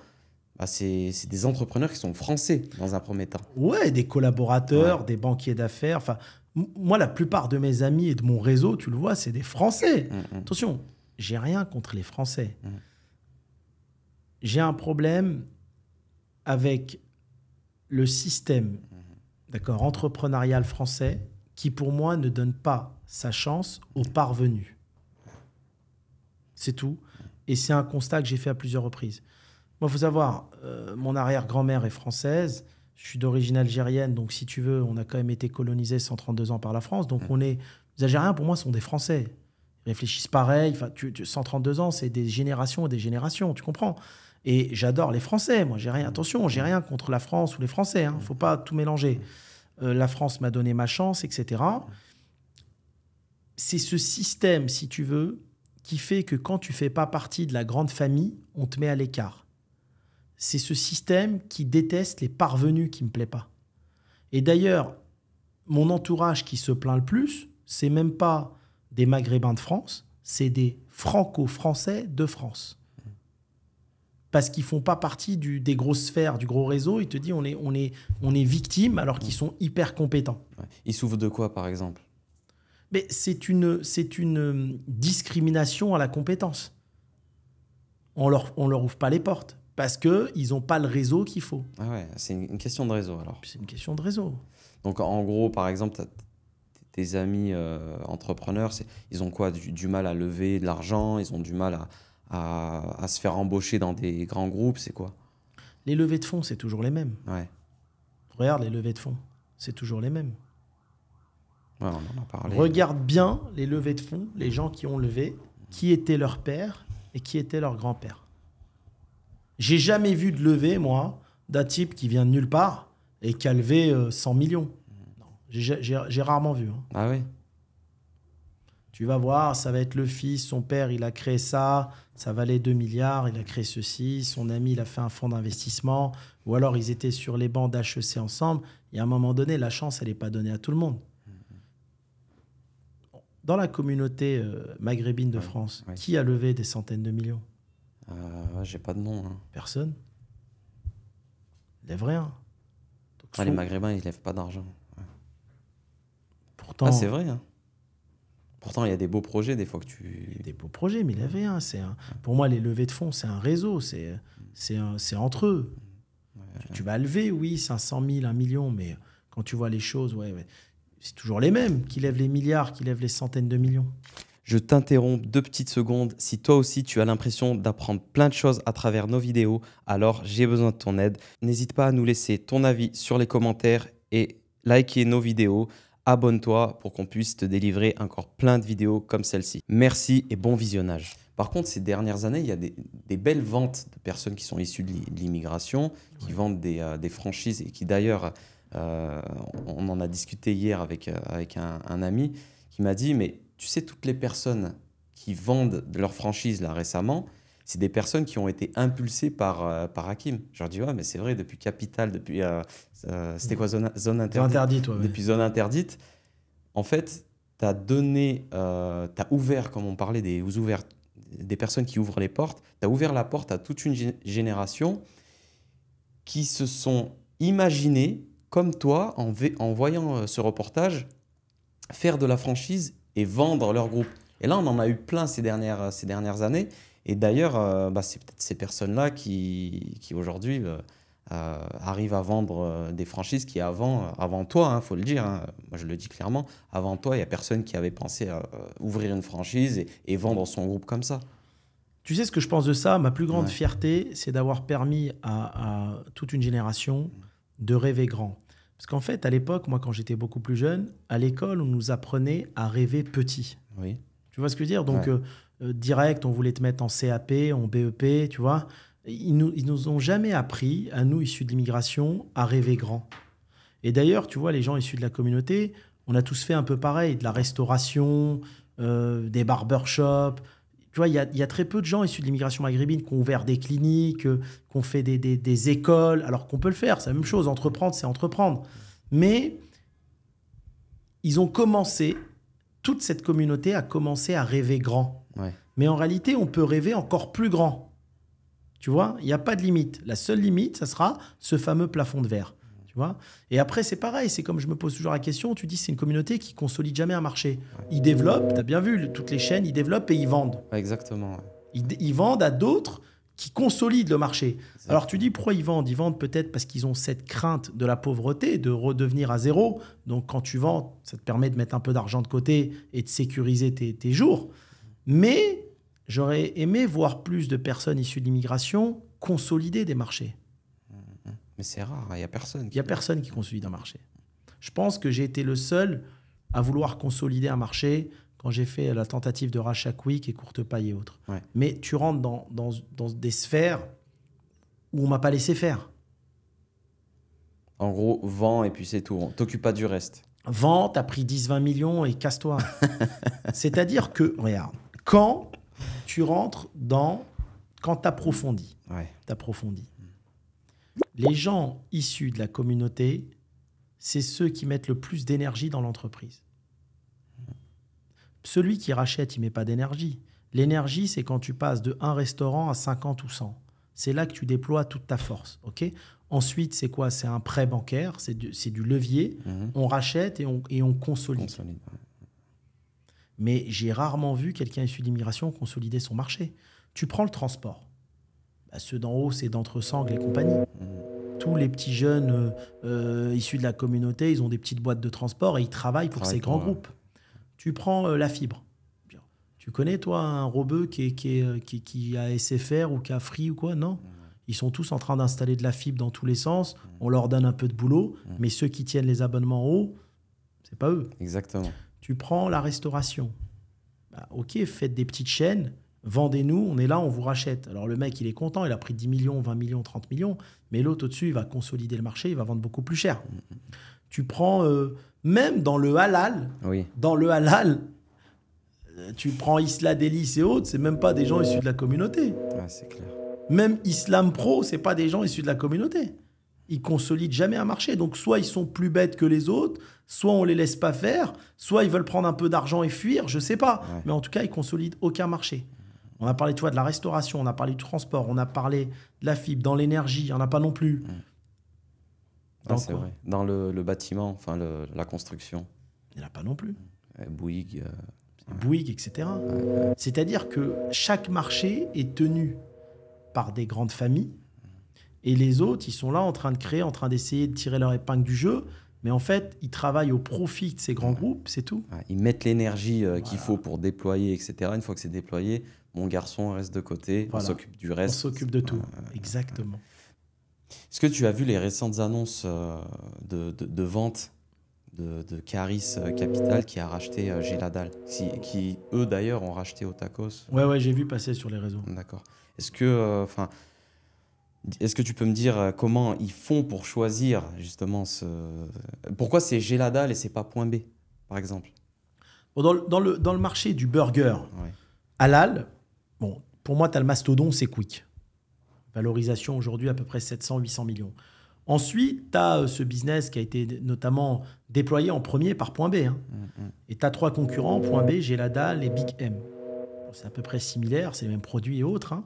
bah, c'est des entrepreneurs qui sont français dans un premier temps. Ouais, des collaborateurs, des banquiers d'affaires. Enfin, moi, la plupart de mes amis et de mon réseau, tu le vois, c'est des Français. Mm, mm. Attention, j'ai rien contre les Français. Mm. J'ai un problème avec le système, d'accord, entrepreneurial français, qui pour moi ne donne pas sa chance aux parvenus. C'est tout. Et c'est un constat que j'ai fait à plusieurs reprises. Moi, il faut savoir, euh, mon arrière-grand-mère est française. Je suis d'origine algérienne, donc si tu veux, on a quand même été colonisé 132 ans par la France. Donc mm. on est. Les Algériens, pour moi, sont des Français. Ils réfléchissent pareil. Enfin, tu, 132 ans, c'est des générations et des générations, tu comprends Et j'adore les Français. Moi, j'ai rien. Mm. Attention, j'ai rien contre la France ou les Français. Il hein, ne mm. faut pas tout mélanger. Euh, la France m'a donné ma chance, etc. C'est ce système, si tu veux, qui fait que quand tu fais pas partie de la grande famille, on te met à l'écart c'est ce système qui déteste les parvenus qui ne me plaît pas. Et d'ailleurs, mon entourage qui se plaint le plus, c'est même pas des Maghrébins de France, c'est des Franco-Français de France. Parce qu'ils font pas partie du, des grosses sphères, du gros réseau. Ils te disent on est, on est, on est victime alors qu'ils sont hyper compétents. Ils souffrent de quoi, par exemple Mais c'est une, c'est une euh, discrimination à la compétence. On leur, on leur ouvre pas les portes parce qu'ils n'ont pas le réseau qu'il faut. Ah ouais, c'est une, question de réseau alors. C'est une question de réseau. Donc en gros, par exemple, tes amis euh, entrepreneurs, ils ont quoi du, mal à lever de l'argent Ils ont du mal à, se faire embaucher dans des grands groupes C'est quoi Les levées de fonds, c'est toujours les mêmes. Ouais. Regarde les levées de fonds, c'est toujours les mêmes. on en Regarde bien les levées de fonds, les gens qui ont levé, qui étaient leur père et qui étaient leur grand-père. J'ai jamais vu de lever, moi, d'un type qui vient de nulle part et qui a levé 100 euh, millions. J'ai rarement vu. Hein. Ah oui Tu vas voir, ça va être le fils, son père, il a créé ça, ça valait 2 milliards, il a créé ceci, son ami, il a fait un fonds d'investissement, ou alors ils étaient sur les bancs d'HEC ensemble. Et à un moment donné, la chance, elle n'est pas donnée à tout le monde. Dans la communauté euh, maghrébine de France, qui a levé des centaines de millions euh, j'ai pas de nom. hein. Personne. Lève rien. les Maghrébins, ils lèvent pas d'argent. Pourtant, ah, hein. c'est vrai. Hein. Pourtant, il y a des beaux projets, des fois que tu. des beaux projets, mais il avait rien C'est Pour moi, les levées de fonds, c'est un réseau. C'est entre eux. Tu, vas lever, oui, 500 000, 1 million, mais quand tu vois les choses, ouais, c'est toujours les mêmes qui lèvent les milliards, qui lèvent les centaines de millions. Je t'interromps deux petites secondes. Si toi aussi tu as l'impression d'apprendre plein de choses à travers nos vidéos, alors j'ai besoin de ton aide. N'hésite pas à nous laisser ton avis sur les commentaires et liker nos vidéos. Abonne-toi pour qu'on puisse te délivrer encore plein de vidéos comme celle-ci. Merci et bon visionnage. Par contre, ces dernières années, il y a des, belles ventes de personnes qui sont issues de l'immigration, qui vendent euh, des, franchises et qui d'ailleurs, euh, on en a discuté hier avec, euh, avec un ami qui m'a dit, mais tu sais, toutes les personnes qui vendent leur franchise là récemment, c'est des personnes qui ont été impulsées par, euh, par Hakim. Je leur dis, ouais, mais c'est vrai, depuis Capital, depuis. Euh, euh, c'était quoi, Zone, Interdite, Depuis Zone Interdite, en fait, tu as donné. tu as ouvert, comme on parlait des, ouverts, des personnes qui ouvrent les portes, tu as ouvert la porte à toute une génération qui se sont imaginées, comme toi, en, en voyant ce reportage, faire de la franchise et vendre leur groupe. Et là, on en a eu plein ces dernières, ces dernières années. Et d'ailleurs, euh, bah, c'est peut-être ces personnes-là qui, qui aujourd'hui euh, euh, arrivent à vendre des franchises qui avant, avant toi, il hein, faut le dire, hein, moi je le dis clairement, avant toi, il n'y a personne qui avait pensé à ouvrir une franchise et, vendre son groupe comme ça. Tu sais ce que je pense de ça Ma plus grande fierté, c'est d'avoir permis à, à, toute une génération de rêver grand. Parce qu'en fait, à l'époque, moi, quand j'étais beaucoup plus jeune, à l'école, on nous apprenait à rêver petit. Tu vois ce que je veux dire Donc, euh, euh, direct, on voulait te mettre en CAP, en BEP, tu vois. Ils nous, nous ont jamais appris, à nous, issus de l'immigration, à rêver grand. Et d'ailleurs, tu vois, les gens issus de la communauté, on a tous fait un peu pareil, de la restauration, euh, des barbershops tu vois, il y a, très peu de gens issus de l'immigration maghrébine qui ont ouvert des cliniques, euh, qui ont fait des, écoles, alors qu'on peut le faire, c'est la même chose, entreprendre, c'est entreprendre. Mais ils ont commencé, toute cette communauté a commencé à rêver grand. Mais en réalité, on peut rêver encore plus grand. Tu vois, il n'y a pas de limite. La seule limite, ça sera ce fameux plafond de verre. Et après, c'est pareil, c'est comme je me pose toujours la question, tu dis c'est une communauté qui consolide jamais un marché. Ils développent, tu as bien vu, toutes les chaînes, ils développent et ils vendent. Exactement. Ils, vendent à d'autres qui consolident le marché. Alors tu dis pourquoi ils vendent Ils vendent peut-être parce qu'ils ont cette crainte de la pauvreté, de redevenir à zéro. Donc quand tu vends, ça te permet de mettre un peu d'argent de côté et de sécuriser tes, tes jours. Mais j'aurais aimé voir plus de personnes issues de l'immigration consolider des marchés. Mais c'est rare, il y n'y a personne. Il n'y a personne qui consolide un marché. Je pense que j'ai été le seul à vouloir consolider un marché quand j'ai fait la tentative de rachat Quick et courte paille et autres. Mais tu rentres dans, des sphères où on m'a pas laissé faire. En gros, vent et puis c'est tout. On t'occupe pas du reste. Vends, t'as pris 10-20 millions et casse-toi. C'est-à-dire que, regarde, quand tu rentres dans... Quand approfondis, ouais. approfondis. Les gens issus de la communauté, c'est ceux qui mettent le plus d'énergie dans l'entreprise. Celui qui rachète, il met pas d'énergie. L'énergie, c'est quand tu passes de un restaurant à 50 ou 100. C'est là que tu déploies toute ta force. ok Ensuite, c'est quoi C'est un prêt bancaire, c'est du, levier. Mhm. On rachète et on, consolide. Mais j'ai rarement vu quelqu'un issu d'immigration consolider son marché. Tu prends le transport bah, ceux d'en haut, c'est d'entre-sangles et compagnie. Mmh. Tous les petits jeunes euh, euh, issus de la communauté, ils ont des petites boîtes de transport et ils travaillent pour ces grands groupes. Tu prends euh, la fibre. Tu connais, toi, un robeux qui, qui, est, qui, a SFR ou qui a Free ou quoi Non mmh. ils sont tous en train d'installer de la fibre dans tous les sens. Mmh. On leur donne un peu de boulot, mais ceux qui tiennent les abonnements en haut, c'est pas eux. Exactement. Tu prends la restauration. Bah, ok, faites des petites chaînes vendez-nous, on est là, on vous rachète. Alors le mec, il est content, il a pris 10 millions, 20 millions, 30 millions, mais l'autre au-dessus, il va consolider le marché, il va vendre beaucoup plus cher. Tu prends, euh, même dans le halal, dans le halal, euh, tu prends Isla Delis et autres, c'est même pas des gens issus de la communauté. c'est clair. Même Islam Pro, c'est pas des gens issus de la communauté. Ils consolident jamais un marché. Donc soit ils sont plus bêtes que les autres, soit on les laisse pas faire, soit ils veulent prendre un peu d'argent et fuir, je sais pas. Mais en tout cas, ils consolident aucun marché. On a parlé, toi de la restauration, on a parlé du transport, on a parlé de la fibre, dans l'énergie, il n'y en a pas non plus. Mm. Dans, dans le, bâtiment, enfin la construction. Il n'y en a pas non plus. Bouygues. Euh, Bouygues, etc. C'est-à-dire que chaque marché est tenu par des grandes familles et les autres, ils sont là en train de créer, en train d'essayer de tirer leur épingle du jeu. Mais en fait, ils travaillent au profit de ces grands groupes, c'est tout. ils mettent l'énergie euh, qu'il faut pour déployer, etc. Une fois que c'est déployé, mon garçon reste de côté, on s'occupe du reste. On s'occupe de tout, euh, exactement. Est-ce que tu as vu les récentes annonces euh, de, vente de, de, Caris euh, Capital qui a racheté Géladal, qui, eux d'ailleurs ont racheté Otacos. Ouais, ouais, j'ai vu passer sur les réseaux. D'accord. Est-ce que, enfin, est-ce que tu peux me dire comment ils font pour choisir justement ce. Pourquoi c'est Géladal et c'est pas Point B, par exemple dans le, dans, le, marché du burger, ouais. halal, Bon, pour moi, tu as le mastodon, c'est Quick. Valorisation aujourd'hui à peu près 700-800 millions. Ensuite, tu as euh, ce business qui a été notamment déployé en premier par Point B. Hein. Mm, mm. Et tu as trois concurrents, Point B, Gelada et Big M. C'est à peu près similaire, c'est les mêmes produits et autres. Hein.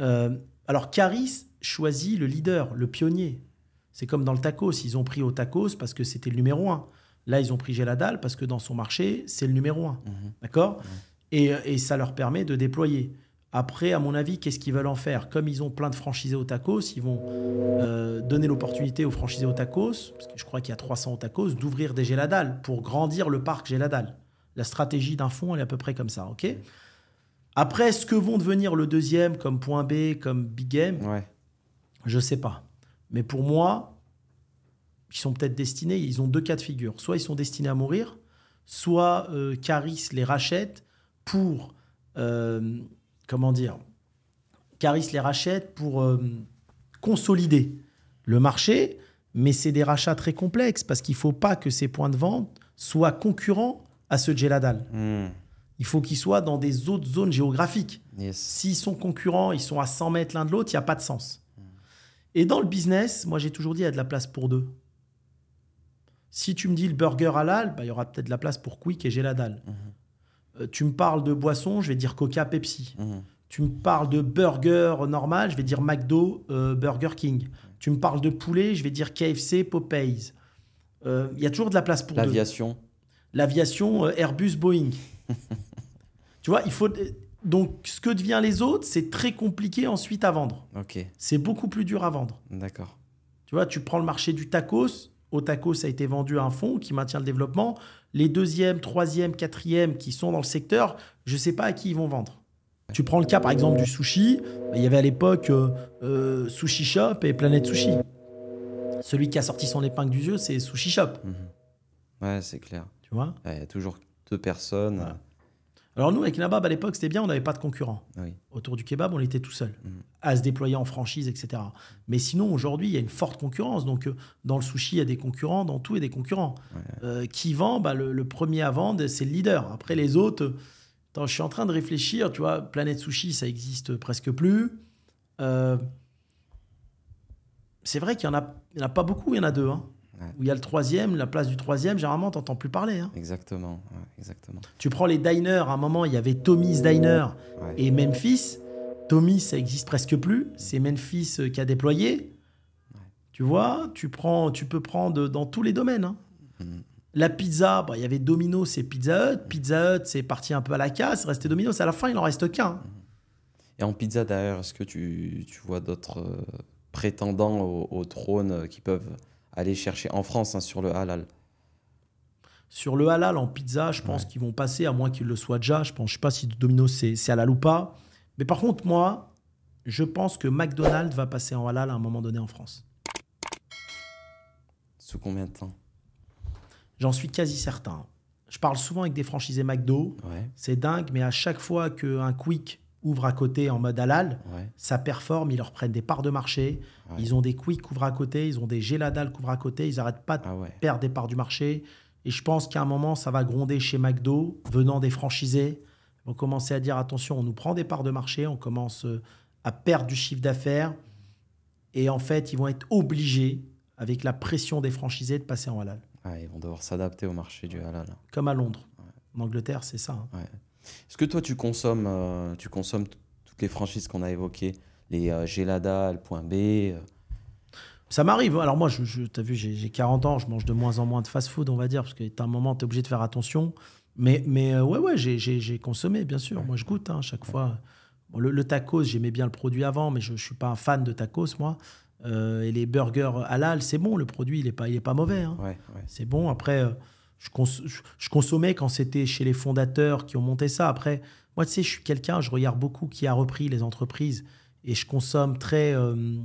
Euh, alors, Caris choisit le leader, le pionnier. C'est comme dans le tacos, ils ont pris au tacos parce que c'était le numéro un. Là, ils ont pris Geladal parce que dans son marché, c'est le numéro un. Mm, D'accord et, ça leur permet de déployer. Après, à mon avis, qu'est-ce qu'ils veulent en faire Comme ils ont plein de franchisés au tacos, ils vont euh, donner l'opportunité aux franchisés au tacos, parce que je crois qu'il y a 300 au tacos, d'ouvrir des Géladal pour grandir le parc Géladal. La stratégie d'un fonds, elle est à peu près comme ça, ok Après, ce que vont devenir le deuxième, comme Point B, comme Big Game, je ne sais pas. Mais pour moi, ils sont peut-être destinés, ils ont deux cas de figure. Soit ils sont destinés à mourir, soit euh, Caris les rachète, pour, euh, comment dire, Caris les rachète pour euh, consolider le marché, mais c'est des rachats très complexes parce qu'il ne faut pas que ces points de vente soient concurrents à ceux de Géladal. Hmm. Il faut qu'ils soient dans des autres zones géographiques. S'ils sont concurrents, ils sont à 100 mètres l'un de l'autre, il n'y a pas de sens. Hmm. Et dans le business, moi j'ai toujours dit, il y a de la place pour deux. Si tu me dis le burger à bah, il y aura peut-être de la place pour Quick et Géladal. Hmm. Euh, tu me parles de boisson, je vais dire Coca, Pepsi. Mmh. Tu me parles de burger normal, je vais dire McDo, euh, Burger King. Tu me parles de poulet, je vais dire KFC, Popeyes. Il euh, y a toujours de la place pour L'aviation. L'aviation, Airbus, Boeing. tu vois, il faut. Donc, ce que devient les autres, c'est très compliqué ensuite à vendre. Ok. C'est beaucoup plus dur à vendre. D'accord. Tu vois, tu prends le marché du tacos, Otako ça a été vendu à un fonds qui maintient le développement. Les deuxièmes, troisièmes, quatrièmes qui sont dans le secteur, je ne sais pas à qui ils vont vendre. Tu prends le cas par exemple du sushi, ben, il y avait à l'époque euh, euh, Sushi Shop et Planète Sushi. Celui qui a sorti son épingle du jeu, c'est Sushi Shop. Mhm. Ouais, c'est clair. Tu vois Il y a toujours deux personnes. Alors nous, avec Nabab, à l'époque, c'était bien, on n'avait pas de concurrents. Autour du kebab, on était tout seul, mm. à se déployer en franchise, etc. Mais sinon, aujourd'hui, il y a une forte concurrence. Donc euh, dans le sushi, il y a des concurrents, dans tout, il y a des concurrents. Euh, qui vend bah, le, premier à vendre, c'est le leader. Après, les autres, je suis en train de réfléchir, tu vois, Planète Sushi, ça existe presque plus. Euh, c'est vrai qu'il n'y en, en, a pas beaucoup, il y en a deux. Hein. Où il y a le troisième, la place du troisième, généralement, n'entends plus parler. Hein. Exactement, exactement. Tu prends les diners, à un moment, il y avait Tommy's Diner oh, et Memphis. Tommy, ça existe presque plus. C'est Memphis euh, qui a déployé. Tu vois, tu, prends, tu peux prendre dans tous les domaines. Hein. Mm. La pizza, bah, il y avait Domino, c'est Pizza Hut. Pizza Hut, c'est parti un peu à la casse. Restait Domino, à la fin, il en reste qu'un. Mm. Et en pizza, d'ailleurs, est-ce que tu, tu vois d'autres euh, prétendants au, trône euh, qui peuvent aller chercher en France hein, sur le halal Sur le halal en pizza, je pense qu'ils vont passer, à moins qu'ils le soient déjà. Je pense, sais pas si Domino's c'est halal ou pas. Mais par contre, moi, je pense que McDonald's va passer en halal à un moment donné en France. Sous combien de temps J'en suis quasi certain. Je parle souvent avec des franchisés McDo. C'est dingue, mais à chaque fois qu'un quick ouvrent à côté en mode halal, ça performe, ils leur prennent des parts de marché, ils ont des quick couvre à côté, ils ont des geladales couvre à côté, ils n'arrêtent pas de ah perdre des parts du marché. Et je pense qu'à un moment, ça va gronder chez McDo, venant des franchisés. Ils vont commencer à dire attention, on nous prend des parts de marché, on commence euh, à perdre du chiffre d'affaires. Et en fait, ils vont être obligés, avec la pression des franchisés, de passer en halal. ils vont devoir s'adapter au marché du halal. Comme à Londres. En Angleterre, c'est ça. Hein. Est-ce que toi, tu consommes, euh, tu consommes toutes les franchises qu'on a évoquées Les euh, Gelada, le point B euh? Ça m'arrive. Hein. Alors moi, je, as vu, j'ai 40 ans, je mange de moins en moins de fast-food, on va dire, parce qu'à un moment, tu es obligé de faire attention. Mais, mais ouais, ouais, j'ai consommé, bien sûr. Moi, je goûte hein, à chaque fois. le, tacos, j'aimais bien le produit avant, mais je ne suis pas un fan de tacos, moi. et les burgers halal, c'est bon, le produit, il n'est pas, est pas mauvais. Hein. C'est bon. Après, je, consommais quand c'était chez les fondateurs qui ont monté ça. Après, moi, tu sais, je suis quelqu'un, je regarde beaucoup qui a repris les entreprises et je consomme très. Euh,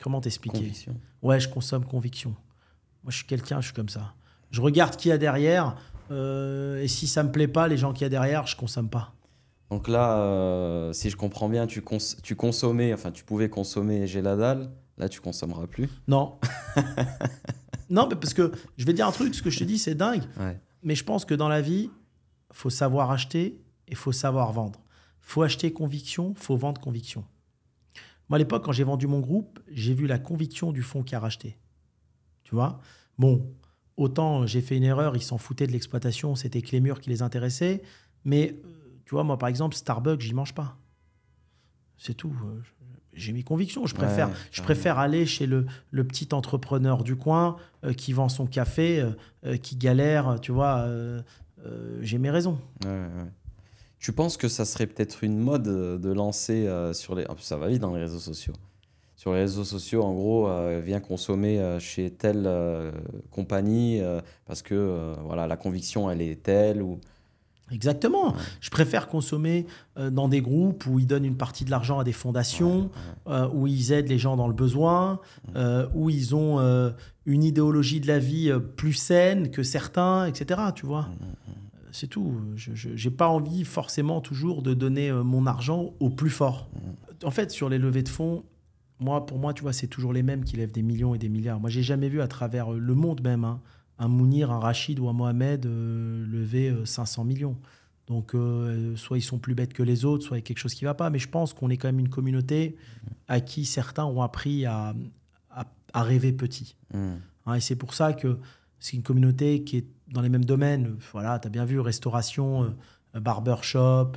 comment t'expliquer Conviction. Ouais, je consomme conviction. Moi, je suis quelqu'un, je suis comme ça. Je regarde qui a derrière euh, et si ça me plaît pas, les gens qui y a derrière, je consomme pas. Donc là, euh, si je comprends bien, tu, tu consommais, enfin, tu pouvais consommer j'ai la dalle. Là, tu consommeras plus. Non. Non, parce que je vais dire un truc, ce que je te dis, c'est dingue. Mais je pense que dans la vie, faut savoir acheter et faut savoir vendre. Faut acheter conviction, faut vendre conviction. Moi, à l'époque, quand j'ai vendu mon groupe, j'ai vu la conviction du fonds qui a racheté. Tu vois Bon, autant j'ai fait une erreur, ils s'en foutaient de l'exploitation, c'était que les murs qui les intéressaient. Mais euh, tu vois, moi, par exemple, Starbucks, j'y mange pas. C'est tout. Euh, j'ai mes convictions. Je préfère, je préfère aller chez le, petit entrepreneur du coin euh, qui vend son café, euh, euh, qui galère, tu vois. j'ai mes raisons. tu penses que ça serait peut-être une mode de lancer sur les. Ah, ça va vite dans les réseaux sociaux. Sur les réseaux sociaux, en gros, viens consommer chez telle compagnie parce que voilà, la conviction, elle est telle ou. Exactement. Je préfère consommer euh, dans des groupes où ils donnent une partie de l'argent à des fondations, euh, où ils aident les gens dans le besoin, euh, où ils ont une idéologie de la vie plus saine que certains, etc. Tu vois C'est tout. Je n'ai pas envie forcément toujours de donner mon argent au plus fort. En fait, sur les levées de fonds, moi, pour moi, tu vois, c'est toujours les mêmes qui lèvent des millions et des milliards. Moi, j'ai jamais vu à travers le monde même. Hein un Mounir, un Rachid ou un Mohamed euh, lever 500 euh, millions. Donc, euh, soit ils sont plus bêtes que les autres, soit il y a quelque chose qui ne va pas. Mais je pense qu'on est quand même une communauté à qui certains ont appris à, à, rêver petit. Hmm. Hein, et c'est pour ça que c'est une communauté qui est dans les mêmes domaines. Voilà, tu as bien vu, restauration, barbershop,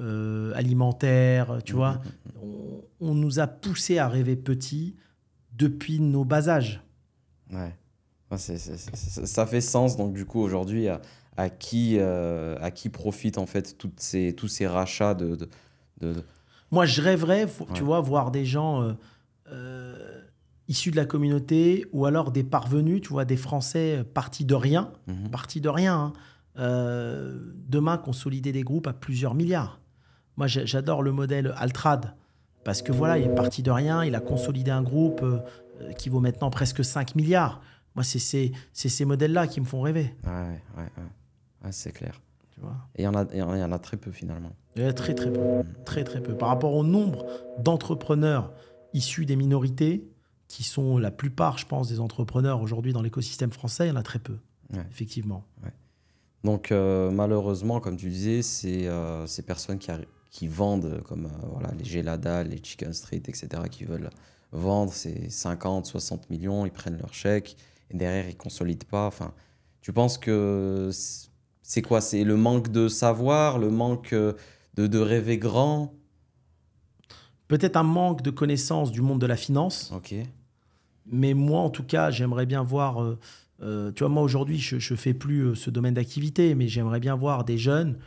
alimentaire, tu vois. Hmm. On, nous a poussé à rêver petit depuis nos bas âges. Ouais ça fait sens, donc, du coup, aujourd'hui, à, qui, euh, à qui profitent, en fait, toutes ces, tous ces rachats de... Moi, je rêverais, tu vois, voir des gens euh, euh, issus de la communauté ou alors des parvenus, tu vois, des Français partis de rien, mhm. partis de rien, hein, demain consolider des groupes à plusieurs milliards. Moi, j'adore le modèle Altrad, parce que voilà, il est parti de rien, il a consolidé un groupe qui vaut maintenant presque 5 milliards. Moi, c'est ces, ces modèles-là qui me font rêver. Ouais, ouais, c'est clair. Tu vois et il y, en a, y en a très peu finalement. Il y en a très, très peu. Très, très peu. Par rapport au nombre d'entrepreneurs issus des minorités, qui sont la plupart, je pense, des entrepreneurs aujourd'hui dans l'écosystème français, il y en a très peu, effectivement. Donc, euh, malheureusement, comme tu disais, c'est euh, ces personnes qui, qui vendent, comme euh, voilà, les Gelada, les Chicken Street, etc., qui veulent vendre ces 50, 60 millions, ils prennent leur chèque, derrière, ils consolident pas. Enfin, tu penses que c'est quoi C'est le manque de savoir, le manque euh, de, rêver grand Peut-être un manque de connaissance du monde de la finance. Ok. Mais moi, en tout cas, j'aimerais bien voir. Euh, euh, tu vois, moi aujourd'hui, je ne fais plus ce domaine d'activité, mais j'aimerais bien voir des jeunes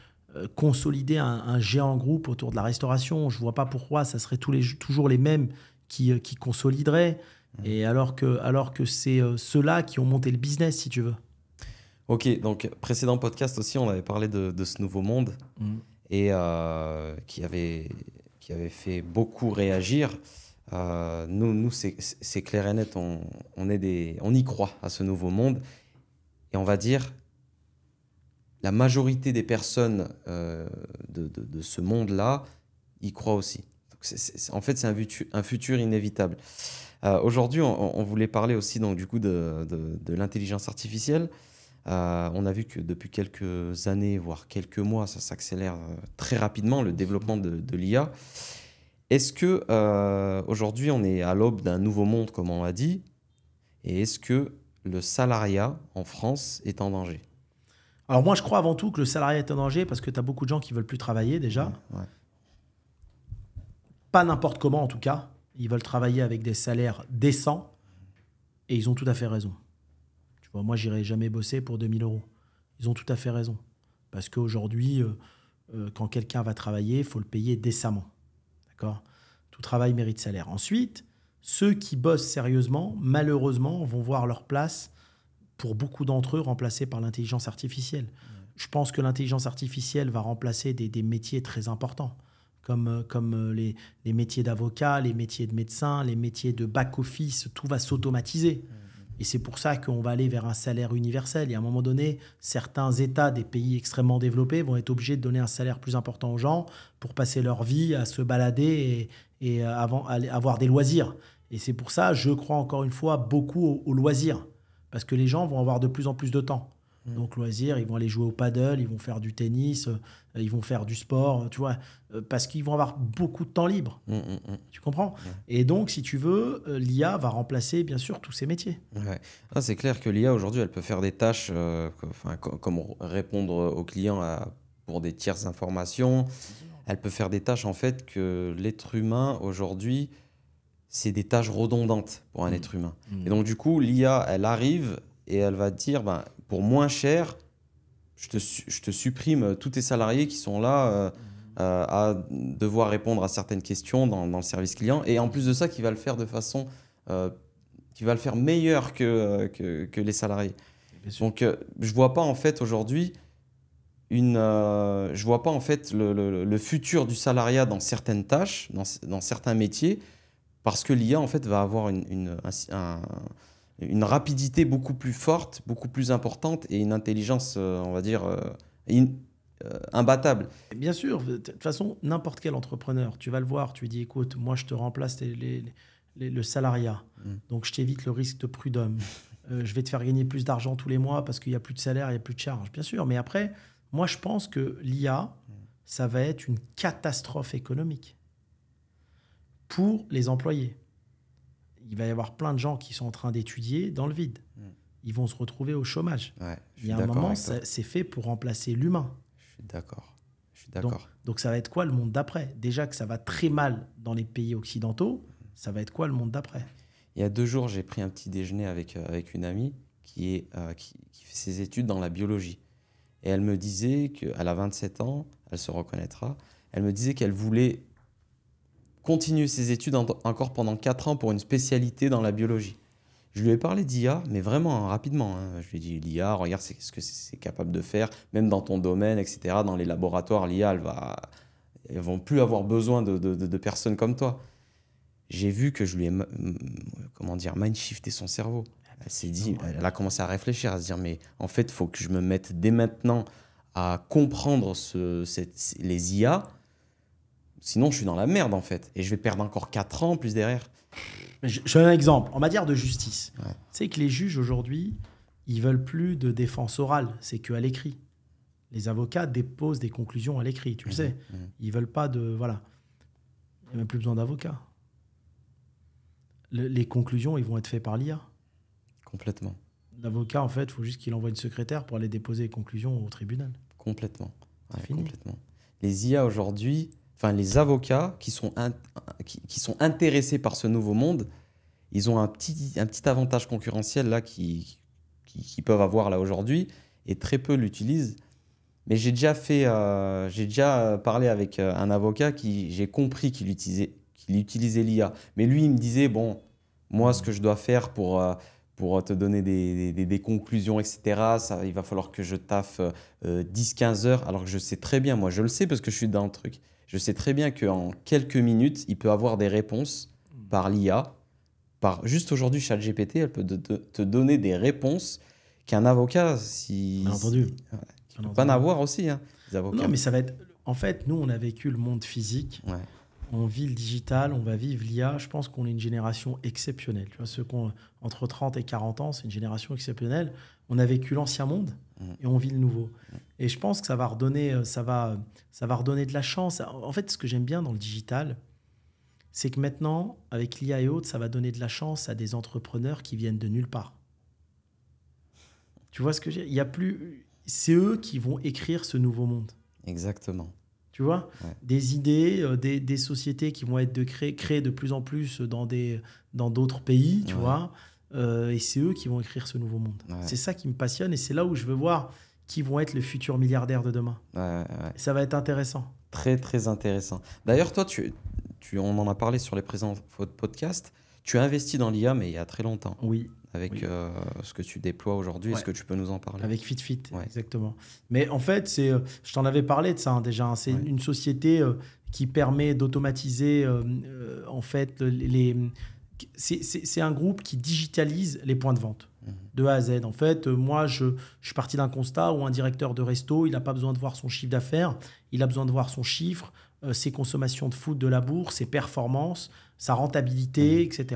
consolider un, géant groupe autour de la restauration. Je ne vois pas pourquoi ça serait toujours les mêmes qui, qui consolideraient. Et alors que, alors que c'est euh, ceux-là qui ont monté le business, si tu veux. Ok, donc précédent podcast aussi, on avait parlé de, ce nouveau monde mm. et euh, qui, avait, qui avait fait beaucoup réagir. Euh, nous, nous c'est clair et net, on, on, est des, on y croit à ce nouveau monde. Et on va dire, la majorité des personnes de, de, ce monde-là y croient aussi. en fait, c'est un futur inévitable. Euh, aujourd'hui, on, voulait parler aussi donc, du coup de, l'intelligence artificielle. Euh, on a vu que depuis quelques années, voire quelques mois, ça s'accélère euh, très rapidement, le développement de, l'IA. Est-ce que aujourd'hui on est à l'aube d'un nouveau monde, comme on l'a dit, et est-ce que le salariat en France est en danger Alors moi je crois avant tout que le salariat est en danger parce que tu as beaucoup de gens qui veulent plus travailler déjà. Pas n'importe comment en tout cas ils veulent travailler avec des salaires décents et ils ont tout à fait raison. Tu vois, moi, j'irai jamais bosser pour 2000 euros. Ils ont tout à fait raison. Parce qu'aujourd'hui, euh, euh, quand quelqu'un va travailler, il faut le payer décemment. D'accord Tout travail mérite salaire. Ensuite, ceux qui bossent sérieusement, malheureusement, vont voir leur place, pour beaucoup d'entre eux, remplacée par l'intelligence artificielle. Je pense que l'intelligence artificielle va remplacer des métiers très importants comme, euh, euh, les, métiers d'avocat, les métiers de médecin, les métiers de back-office, tout va s'automatiser. Mm-hmm. Et c'est pour ça qu'on va aller vers un salaire universel. Et à un moment donné, certains États des pays extrêmement développés vont être obligés de donner un salaire plus important aux gens pour passer leur vie à se balader et, euh, avant, avoir des loisirs. Et c'est pour ça, je crois encore une fois beaucoup aux loisirs. Parce que les gens vont avoir de plus en plus de temps. Donc loisirs, ils vont aller jouer au paddle, ils vont faire du tennis, euh, ils vont faire du sport, tu vois, euh, parce qu'ils vont avoir beaucoup de temps libre. Mmh, mmh, mmh. Tu comprends Et donc, si tu veux, euh, l'IA va remplacer bien sûr tous ces métiers. Ouais. Ah, c'est clair que l'IA aujourd'hui, elle peut faire des tâches comme, comme répondre aux clients à, pour des tierces informations. Elle peut faire des tâches en fait que l'être humain aujourd'hui c'est des tâches redondantes pour un être humain. Et donc, du coup, l'IA, elle arrive et elle va dire ben, pour moins cher, je te, supprime euh, tous tes salariés qui sont là euh, mmh. euh, à devoir répondre à certaines questions dans, le service client. Et en plus de ça, qui va le faire de façon. qui va le faire meilleur que, que, les salariés. Donc, je vois pas en fait aujourd'hui une. je vois pas en fait le, futur du salariat dans certaines tâches, dans, certains métiers, parce que l'IA en fait va avoir une, un une rapidité beaucoup plus forte, beaucoup plus importante et une intelligence, euh, on va dire, euh, euh, imbattable. Bien sûr, de toute façon, n'importe quel entrepreneur, tu vas le voir, tu lui dis écoute, moi je te remplace le salariat, mm. donc je t'évite le risque de prud'homme. je vais te faire gagner plus d'argent tous les mois parce qu'il n'y a plus de salaire, il n'y a plus de charges, bien sûr. Mais après, moi je pense que l'IA, mm. ça va être une catastrophe économique pour les employés il va y avoir plein de gens qui sont en train d'étudier dans le vide. Hmm. Ils vont se retrouver au chômage. il y a un moment, c'est fait pour remplacer l'humain. Je suis d'accord. Donc, ça va être quoi le monde d'après Déjà que ça va très mal dans les pays occidentaux, ça va être quoi le monde d'après Il y a deux jours, j'ai pris un petit déjeuner avec, euh, avec une amie qui, est, euh, qui, qui fait ses études dans la biologie. Et elle me disait qu'elle a 27 ans, elle se reconnaîtra, elle me disait qu'elle voulait continue ses études encore pendant 4 ans pour une spécialité dans la biologie. Je lui ai parlé d'IA, mais vraiment hein, rapidement. Hein. Je lui ai dit l'IA, regarde ce que c'est capable de faire, même dans ton domaine, etc. Dans les laboratoires, l'IA, elle va, vont plus avoir besoin de, personnes comme toi. J'ai vu que je lui ai, comment dire, mind-shifté son cerveau. Elle s'est dit, elle a commencé à réfléchir, à se dire, mais en fait, il faut que je me mette dès maintenant à comprendre ce, les IA Sinon, je suis dans la merde, en fait. Et je vais perdre encore 4 ans plus derrière. Je, je un exemple. En matière de justice, C'est tu sais que les juges aujourd'hui, ils veulent plus de défense orale, c'est que à l'écrit. Les avocats déposent des conclusions à l'écrit, tu le mhm, sais. Ils mhm. Ils veulent pas de. Voilà. Il n'y a même plus besoin d'avocats. les conclusions, ils vont être faites par l'IA. Complètement. L'avocat, en fait, il faut juste qu'il envoie une secrétaire pour aller déposer les conclusions au tribunal. Complètement. complètement. Les IA aujourd'hui, enfin les avocats qui sont, qui, sont intéressés par ce nouveau monde, ils ont un petit, un petit avantage concurrentiel là qui, qui, peuvent avoir là aujourd'hui et très peu l'utilisent. Mais j'ai déjà fait, euh, j'ai déjà parlé avec euh, un avocat qui, j'ai compris qu'il utilisait, qu'il utilisait l'IA. Mais lui, il me disait bon, moi, ce que je dois faire pour euh, pour te donner des, des, conclusions, etc. Ça, il va falloir que je taffe 10-15 heures, alors que je sais très bien, moi je le sais parce que je suis dans le truc. Je sais très bien qu'en quelques minutes, il peut avoir des réponses par l'IA. Par, juste aujourd'hui, ChatGPT, elle peut te, donner des réponses qu'un avocat, si. Bien entendu. peut pas en avoir aussi, hein, avocats. Non, mais ça va être. En fait, nous, on a vécu le monde physique. Ouais on vit le digital, on va vivre l'IA. Je pense qu'on est une génération exceptionnelle. Tu vois, ceux qui entre 30 et 40 ans, c'est une génération exceptionnelle. On a vécu l'ancien monde mm. et on vit le nouveau. Mm. Et je pense que ça va redonner, euh, ça va, ça va redonner de la chance. En fait, ce que j'aime bien dans le digital, c'est que maintenant, avec l'IA et autres, ça va donner de la chance à des entrepreneurs qui viennent de nulle part. Tu vois ce que j'ai Il y a plus, c'est eux qui vont écrire ce nouveau monde. Exactement tu vois Des idées, euh, des, des, sociétés qui vont être de créées de plus en plus dans d'autres dans pays, tu vois euh, Et c'est eux qui vont écrire ce nouveau monde. C'est ça qui me passionne et c'est là où je veux voir qui vont être les futurs milliardaires de demain. Ça va être intéressant. Très, très intéressant. D'ailleurs, toi, tu, on en a parlé sur les présents podcasts. Tu as investi dans l'IA, mais il y a très longtemps. Oui. Avec euh, ce que tu déploies aujourd'hui, est-ce que tu peux nous en parler Avec FitFit, exactement. Mais en fait, c'est, euh, je t'en avais parlé de ça hein, déjà. Hein. c'est une société euh, qui permet d'automatiser en fait les. C'est, un groupe qui digitalise les points de vente mhm. de A à Z. En fait, moi, je, suis parti d'un constat où un directeur de resto, il n'a pas besoin de voir son chiffre d'affaires, il a besoin de voir son chiffre, ses consommations de foot de la bourse, ses performances, sa rentabilité, mhm. etc.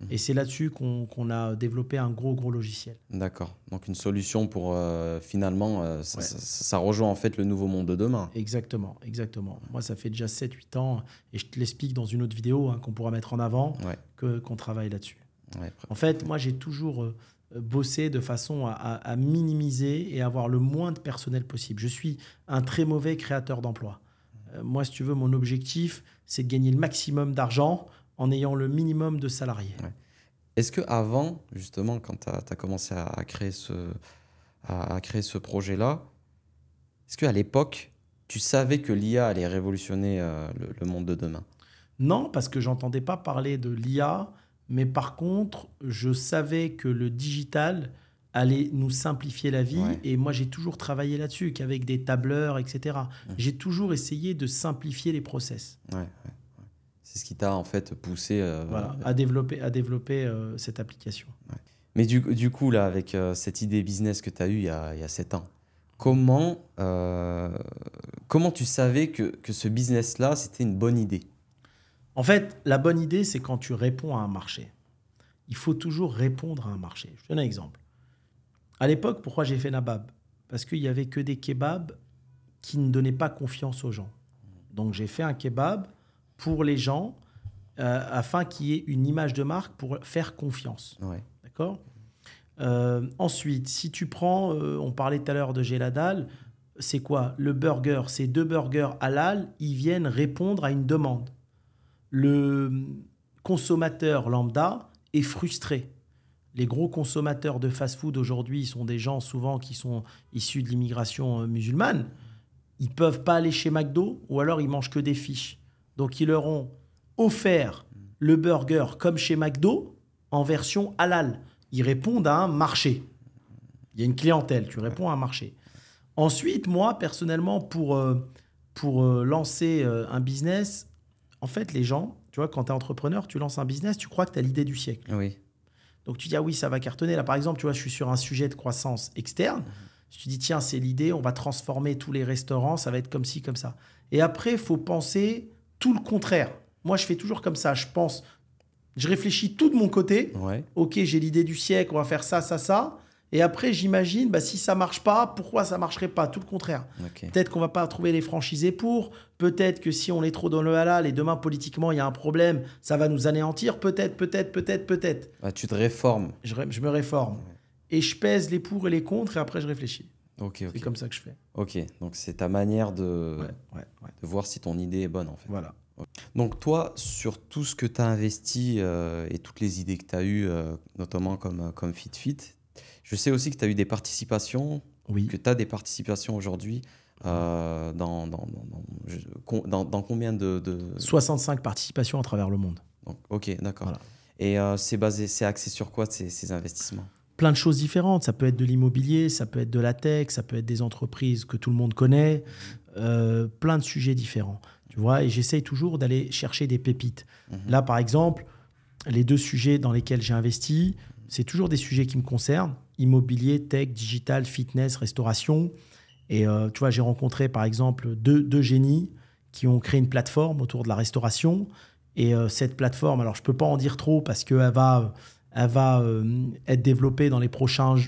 Mhm. Et c'est là-dessus qu'on a développé un gros, gros logiciel. D'accord. Donc une solution pour euh, finalement, euh, ça, rejoint en fait le nouveau monde de demain. Exactement, exactement. Moi, ça fait déjà 7-8 ans, et je te l'explique dans une autre vidéo hein, qu'on pourra mettre en avant, que qu'on travaille là-dessus. en fait, moi, j'ai toujours euh, bossé de façon à, à, minimiser et avoir le moins de personnel possible. Je suis un très mauvais créateur d'emplois. moi, si tu veux, mon objectif, c'est de gagner le maximum d'argent en ayant le minimum de salariés. Est-ce que avant, justement, quand tu as, commencé à, créer ce, projet-là, est-ce qu'à l'époque, tu savais que l'IA allait révolutionner euh, le, monde de demain Non, parce que j'entendais pas parler de l'IA, mais par contre, je savais que le digital allait nous simplifier la vie. Et moi, j'ai toujours travaillé là-dessus, qu'avec des tableurs, etc. J'ai toujours essayé de simplifier les process. Ouais, c'est ce qui t'a en fait poussé euh, à développer, euh, cette application. Mais du, coup, là, avec euh, cette idée business que tu as eue il y a, 7 ans, comment, comment tu savais que, que ce business-là, c'était une bonne idée En fait, la bonne idée, c'est quand tu réponds à un marché. Il faut toujours répondre à un marché. Je donne un exemple. À l'époque, pourquoi j'ai fait Nabab Parce qu'il n'y avait que des kebabs qui ne donnaient pas confiance aux gens. Donc j'ai fait un kebab pour les gens euh, afin qu'il y ait une image de marque pour faire confiance. D'accord euh, ensuite, si tu prends, euh, on parlait tout à l'heure de Geladale, c'est quoi Le burger, ces deux burgers halal, ils viennent répondre à une demande. Le consommateur lambda est frustré. Les gros consommateurs de fast-food aujourd'hui sont des gens souvent qui sont issus de l'immigration musulmane. Ils peuvent pas aller chez McDo ou alors ils mangent que des fiches. Donc ils leur ont offert le burger comme chez McDo en version halal. Ils répondent à un marché. Il y a une clientèle, tu réponds à un marché. Ensuite, moi, personnellement, pour, euh, pour euh, lancer euh, un business, en fait, les gens, tu vois, quand tu es entrepreneur, tu lances un business, tu crois que tu as l'idée du siècle. Oui. Donc tu dis, ah oui, ça va cartonner. Là, par exemple, tu vois, je suis sur un sujet de croissance externe. Tu dis, tiens, c'est l'idée, on va transformer tous les restaurants, ça va être comme ci, comme ça. Et après, il faut penser tout le contraire. Moi, je fais toujours comme ça. Je pense, je réfléchis tout de mon côté. Ok, j'ai l'idée du siècle, on va faire ça, ça, ça. Et après, j'imagine, bah, si ça marche pas, pourquoi ça marcherait pas Tout le contraire. Peut-être qu'on va pas trouver les franchisés pour. Peut-être que si on est trop dans le halal et demain politiquement il y a un problème, ça va nous anéantir. Peut-être, peut-être, peut-être, peut-être. Bah, tu te réformes. Je, me réforme. Et je pèse les pour et les contre et après je réfléchis. C'est comme ça que je fais. Ok, donc c'est ta manière de... voir si ton idée est bonne en fait. Voilà. Donc toi, sur tout ce que tu as investi euh, et toutes les idées que tu as eues, euh, notamment comme, euh, comme FitFit, je sais aussi que tu as eu des participations, oui. que tu as des participations aujourd'hui. dans, dans, dans, dans, combien de, de, 65 participations à travers le monde. ok, d'accord. Et c'est basé, c'est axé sur quoi ces investissements plein de choses différentes. Ça peut être de l'immobilier, ça peut être de la tech, ça peut être des entreprises que tout le monde connaît, euh, plein de sujets différents. Tu vois, et j'essaye toujours d'aller chercher des pépites. Mhm. Là, par exemple, les deux sujets dans lesquels j'ai investi, c'est toujours des sujets qui me concernent immobilier, tech, digital, fitness, restauration. Et euh, tu vois, j'ai rencontré par exemple deux, deux, génies qui ont créé une plateforme autour de la restauration. Et euh, cette plateforme, alors je ne peux pas en dire trop parce qu'elle va elle va euh, être développée dans les prochaines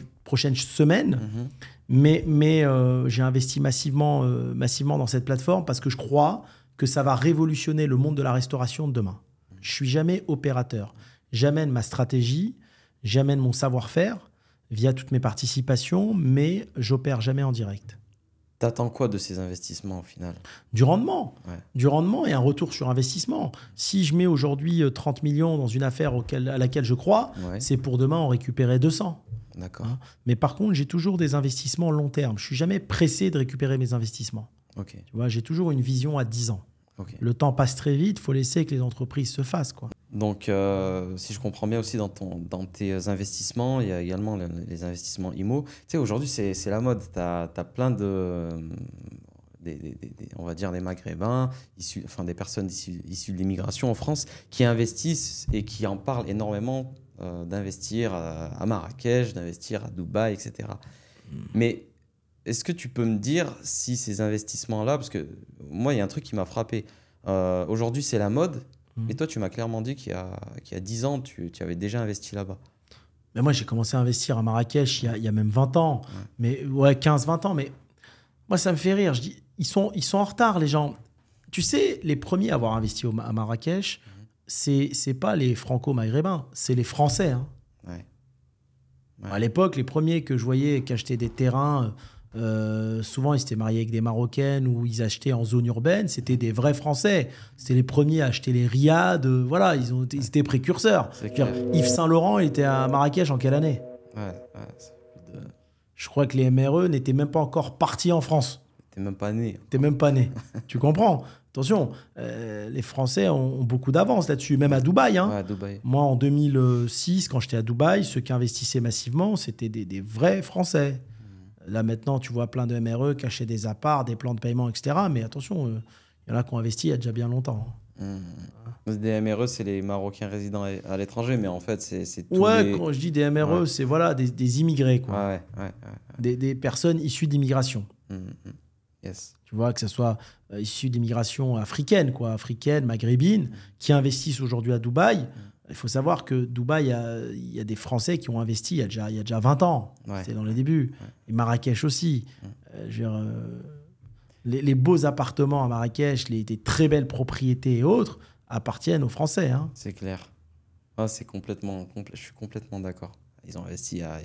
semaines. Mhm. Mais, mais euh, j'ai investi euh, massivement, dans cette plateforme parce que je crois que ça va révolutionner le monde de la restauration de demain. Je suis jamais opérateur. J'amène ma stratégie, j'amène mon savoir-faire via toutes mes participations, mais j'opère jamais en direct. T'attends quoi de ces investissements au final Du rendement. Du rendement et un retour sur investissement. Si je mets aujourd'hui 30 euh, millions dans une affaire auquel, à laquelle je crois, c'est pour demain en récupérer 200. D'accord. Hein Mais par contre, j'ai toujours des investissements long terme. Je suis jamais pressé de récupérer mes investissements. Ok. Tu vois, j'ai toujours une vision à 10 ans. Le temps passe très vite, faut laisser que les entreprises se fassent. Quoi. Donc, euh, si je comprends bien aussi dans, tes investissements, il y a également les, investissements IMO. Tu sais, aujourd'hui, c'est la mode. Tu as, plein de. on va dire des maghrébins, enfin des personnes issues, de l'immigration en France, qui investissent et qui en parlent énormément euh, d'investir euh, à, Marrakech, d'investir à Dubaï, etc. Hmm. Mais est-ce que tu peux me dire si ces investissements-là, parce que moi, il y a un truc qui m'a frappé. aujourd'hui, c'est la mode, et mhm. toi, tu m'as clairement dit qu'il y, a, qu'il 10 ans, tu, avais déjà investi là-bas. Mais moi, j'ai commencé à investir à Marrakech il y a, même 20 ans, mais ouais, 15-20 ans. Mais moi, ça me fait rire. ils sont, ils sont en retard, les gens. Tu sais, les premiers à avoir investi à Marrakech, mhm. ce c'est, pas les franco-maghrébins, c'est les Français. Hein. À l'époque, les premiers que je voyais qui achetaient des terrains euh, euh, souvent, ils s'étaient mariés avec des Marocaines ou ils achetaient en zone urbaine. C'était des vrais Français. C'était les premiers à acheter les riades. Voilà, ils, étaient précurseurs. Yves Saint-Laurent était à Marrakech en quelle année Je crois que les MRE n'étaient même pas encore partis en France. T'es même pas né. Hein. T'es même pas né. tu comprends Attention, euh, les Français ont, beaucoup d'avance là-dessus, même à Dubaï, hein. Moi, en 2006, quand j'étais à Dubaï, ceux qui investissaient massivement, c'était des vrais Français. Là maintenant, tu vois plein de MRE cacher des apparts, des plans de paiement, etc. Mais attention, euh, il y en a qui ont investi il y a déjà bien longtemps. Hein. Mmh. Des MRE, c'est les Marocains résidents à l'étranger, mais en fait, c'est Ouais, les... quand je dis des MRE, c'est voilà, des, immigrés, quoi. Ouais, ouais, des, des, personnes issues d'immigration. Mmh, mmh. Yes. Tu vois, que ce soit euh, issues d'immigration africaine, quoi, africaine, maghrébine, qui investissent aujourd'hui à Dubaï. Il faut savoir que Dubaï, il y, a, des Français qui ont investi il y a déjà, il y déjà 20 ans. C'est dans les débuts. Et Marrakech aussi. Euh, euh, les, beaux appartements à Marrakech, les, très belles propriétés et autres appartiennent aux Français. Hein. C'est clair. Ah, c'est complètement, je suis complètement d'accord ils ont investi il y, a,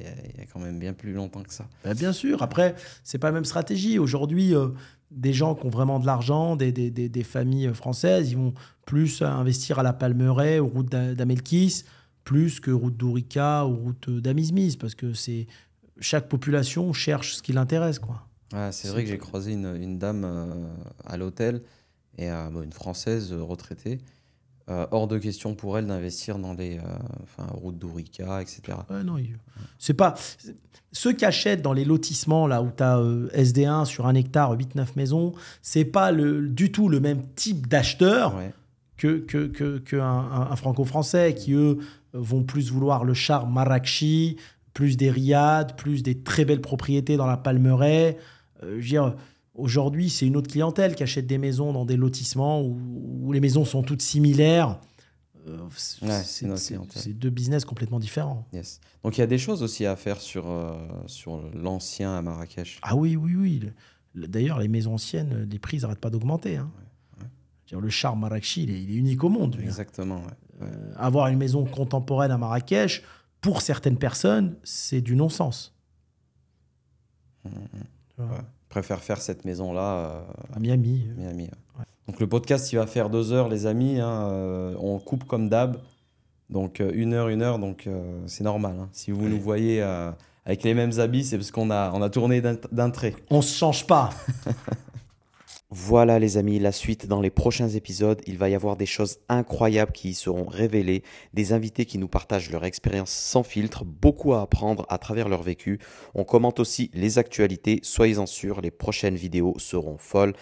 quand même bien plus longtemps que ça. Bah, bien sûr, après, c'est pas la même stratégie. Aujourd'hui, euh, des gens qui ont vraiment de l'argent, des, des, des, des, familles euh, françaises, ils vont plus investir à la Palmeraie, aux routes d'Amelkis, plus que route d'Ourika ou route euh, d'Amismis, parce que c'est chaque population cherche ce qui l'intéresse. quoi. c'est vrai que j'ai croisé une, une dame à l'hôtel, et une Française retraitée, euh, hors de question pour elle d'investir dans les euh, routes d'Ourika, etc. non, c'est pas. Ceux qui achètent dans les lotissements, là où tu as euh, SD1 sur un hectare, 8-9 maisons, c'est pas du tout le même type d'acheteur que, que, un, franco-français qui, eux, vont plus vouloir le char Marrakchi, plus des riades, plus des très belles propriétés dans la Palmeraie. je veux Aujourd'hui, c'est une autre clientèle qui achète des maisons dans des lotissements où, les maisons sont toutes similaires. Euh, c'est deux business complètement différents. Donc il y a des choses aussi à faire sur, euh, sur l'ancien à Marrakech. Ah oui, oui, oui. D'ailleurs, les maisons anciennes, euh, les prix n'arrêtent pas d'augmenter. Hein. Le charme marrakchi, il, est, unique au monde. Exactement. avoir une maison contemporaine à Marrakech, pour certaines personnes, c'est du non-sens. Hum, hum préfère faire cette maison-là. Euh, à Miami. Euh. Miami Donc le podcast, il va faire deux heures, les amis. Hein, euh, on coupe comme d'hab. Donc une heure, une heure, donc c'est normal. Hein. Si vous nous voyez avec les mêmes habits, c'est parce qu'on a, on a tourné d'un trait. On se change pas. Voilà les amis, la suite dans les prochains épisodes, il va y avoir des choses incroyables qui y seront révélées, des invités qui nous partagent leur expérience sans filtre, beaucoup à apprendre à travers leur vécu. On commente aussi les actualités, soyez-en sûrs, les prochaines vidéos seront folles.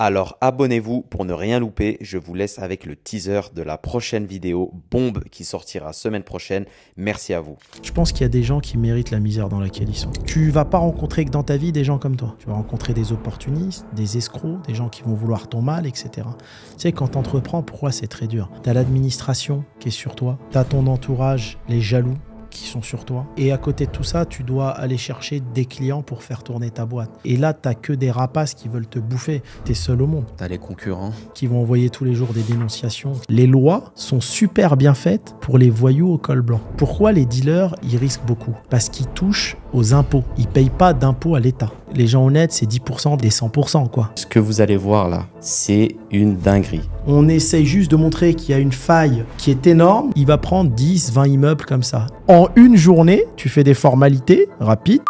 Alors abonnez-vous pour ne rien louper. Je vous laisse avec le teaser de la prochaine vidéo bombe qui sortira semaine prochaine. Merci à vous. Je pense qu'il y a des gens qui méritent la misère dans laquelle ils sont. Tu vas pas rencontrer que dans ta vie des gens comme toi. Tu vas rencontrer des opportunistes, des escrocs, des gens qui vont vouloir ton mal, etc. Tu sais, quand entreprends, pourquoi c'est très dur T'as l'administration qui est sur toi, t'as ton entourage, les jaloux, qui sont sur toi. Et à côté de tout ça, tu dois aller chercher des clients pour faire tourner ta boîte. Et là, t'as que des rapaces qui veulent te bouffer. T'es seul au monde. T'as les concurrents. Qui vont envoyer tous les jours des dénonciations. Les lois sont super bien faites pour les voyous au col blanc. Pourquoi les dealers, ils risquent beaucoup Parce qu'ils touchent aux impôts. Ils payent pas d'impôts à l'État. Les gens honnêtes, c'est 10% des 100%, quoi. Ce que vous allez voir là, c'est une dinguerie. On essaye juste de montrer qu'il y a une faille qui est énorme. Il va prendre 10, 20 immeubles comme ça. En une journée, tu fais des formalités rapides.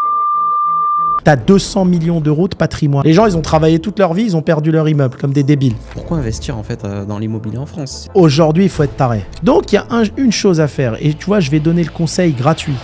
T'as 200 millions d'euros de patrimoine. Les gens, ils ont travaillé toute leur vie, ils ont perdu leur immeuble comme des débiles. Pourquoi investir en fait euh, dans l'immobilier en France Aujourd'hui, il faut être taré. Donc, il y a une chose à faire. Et tu vois, je vais donner le conseil gratuit.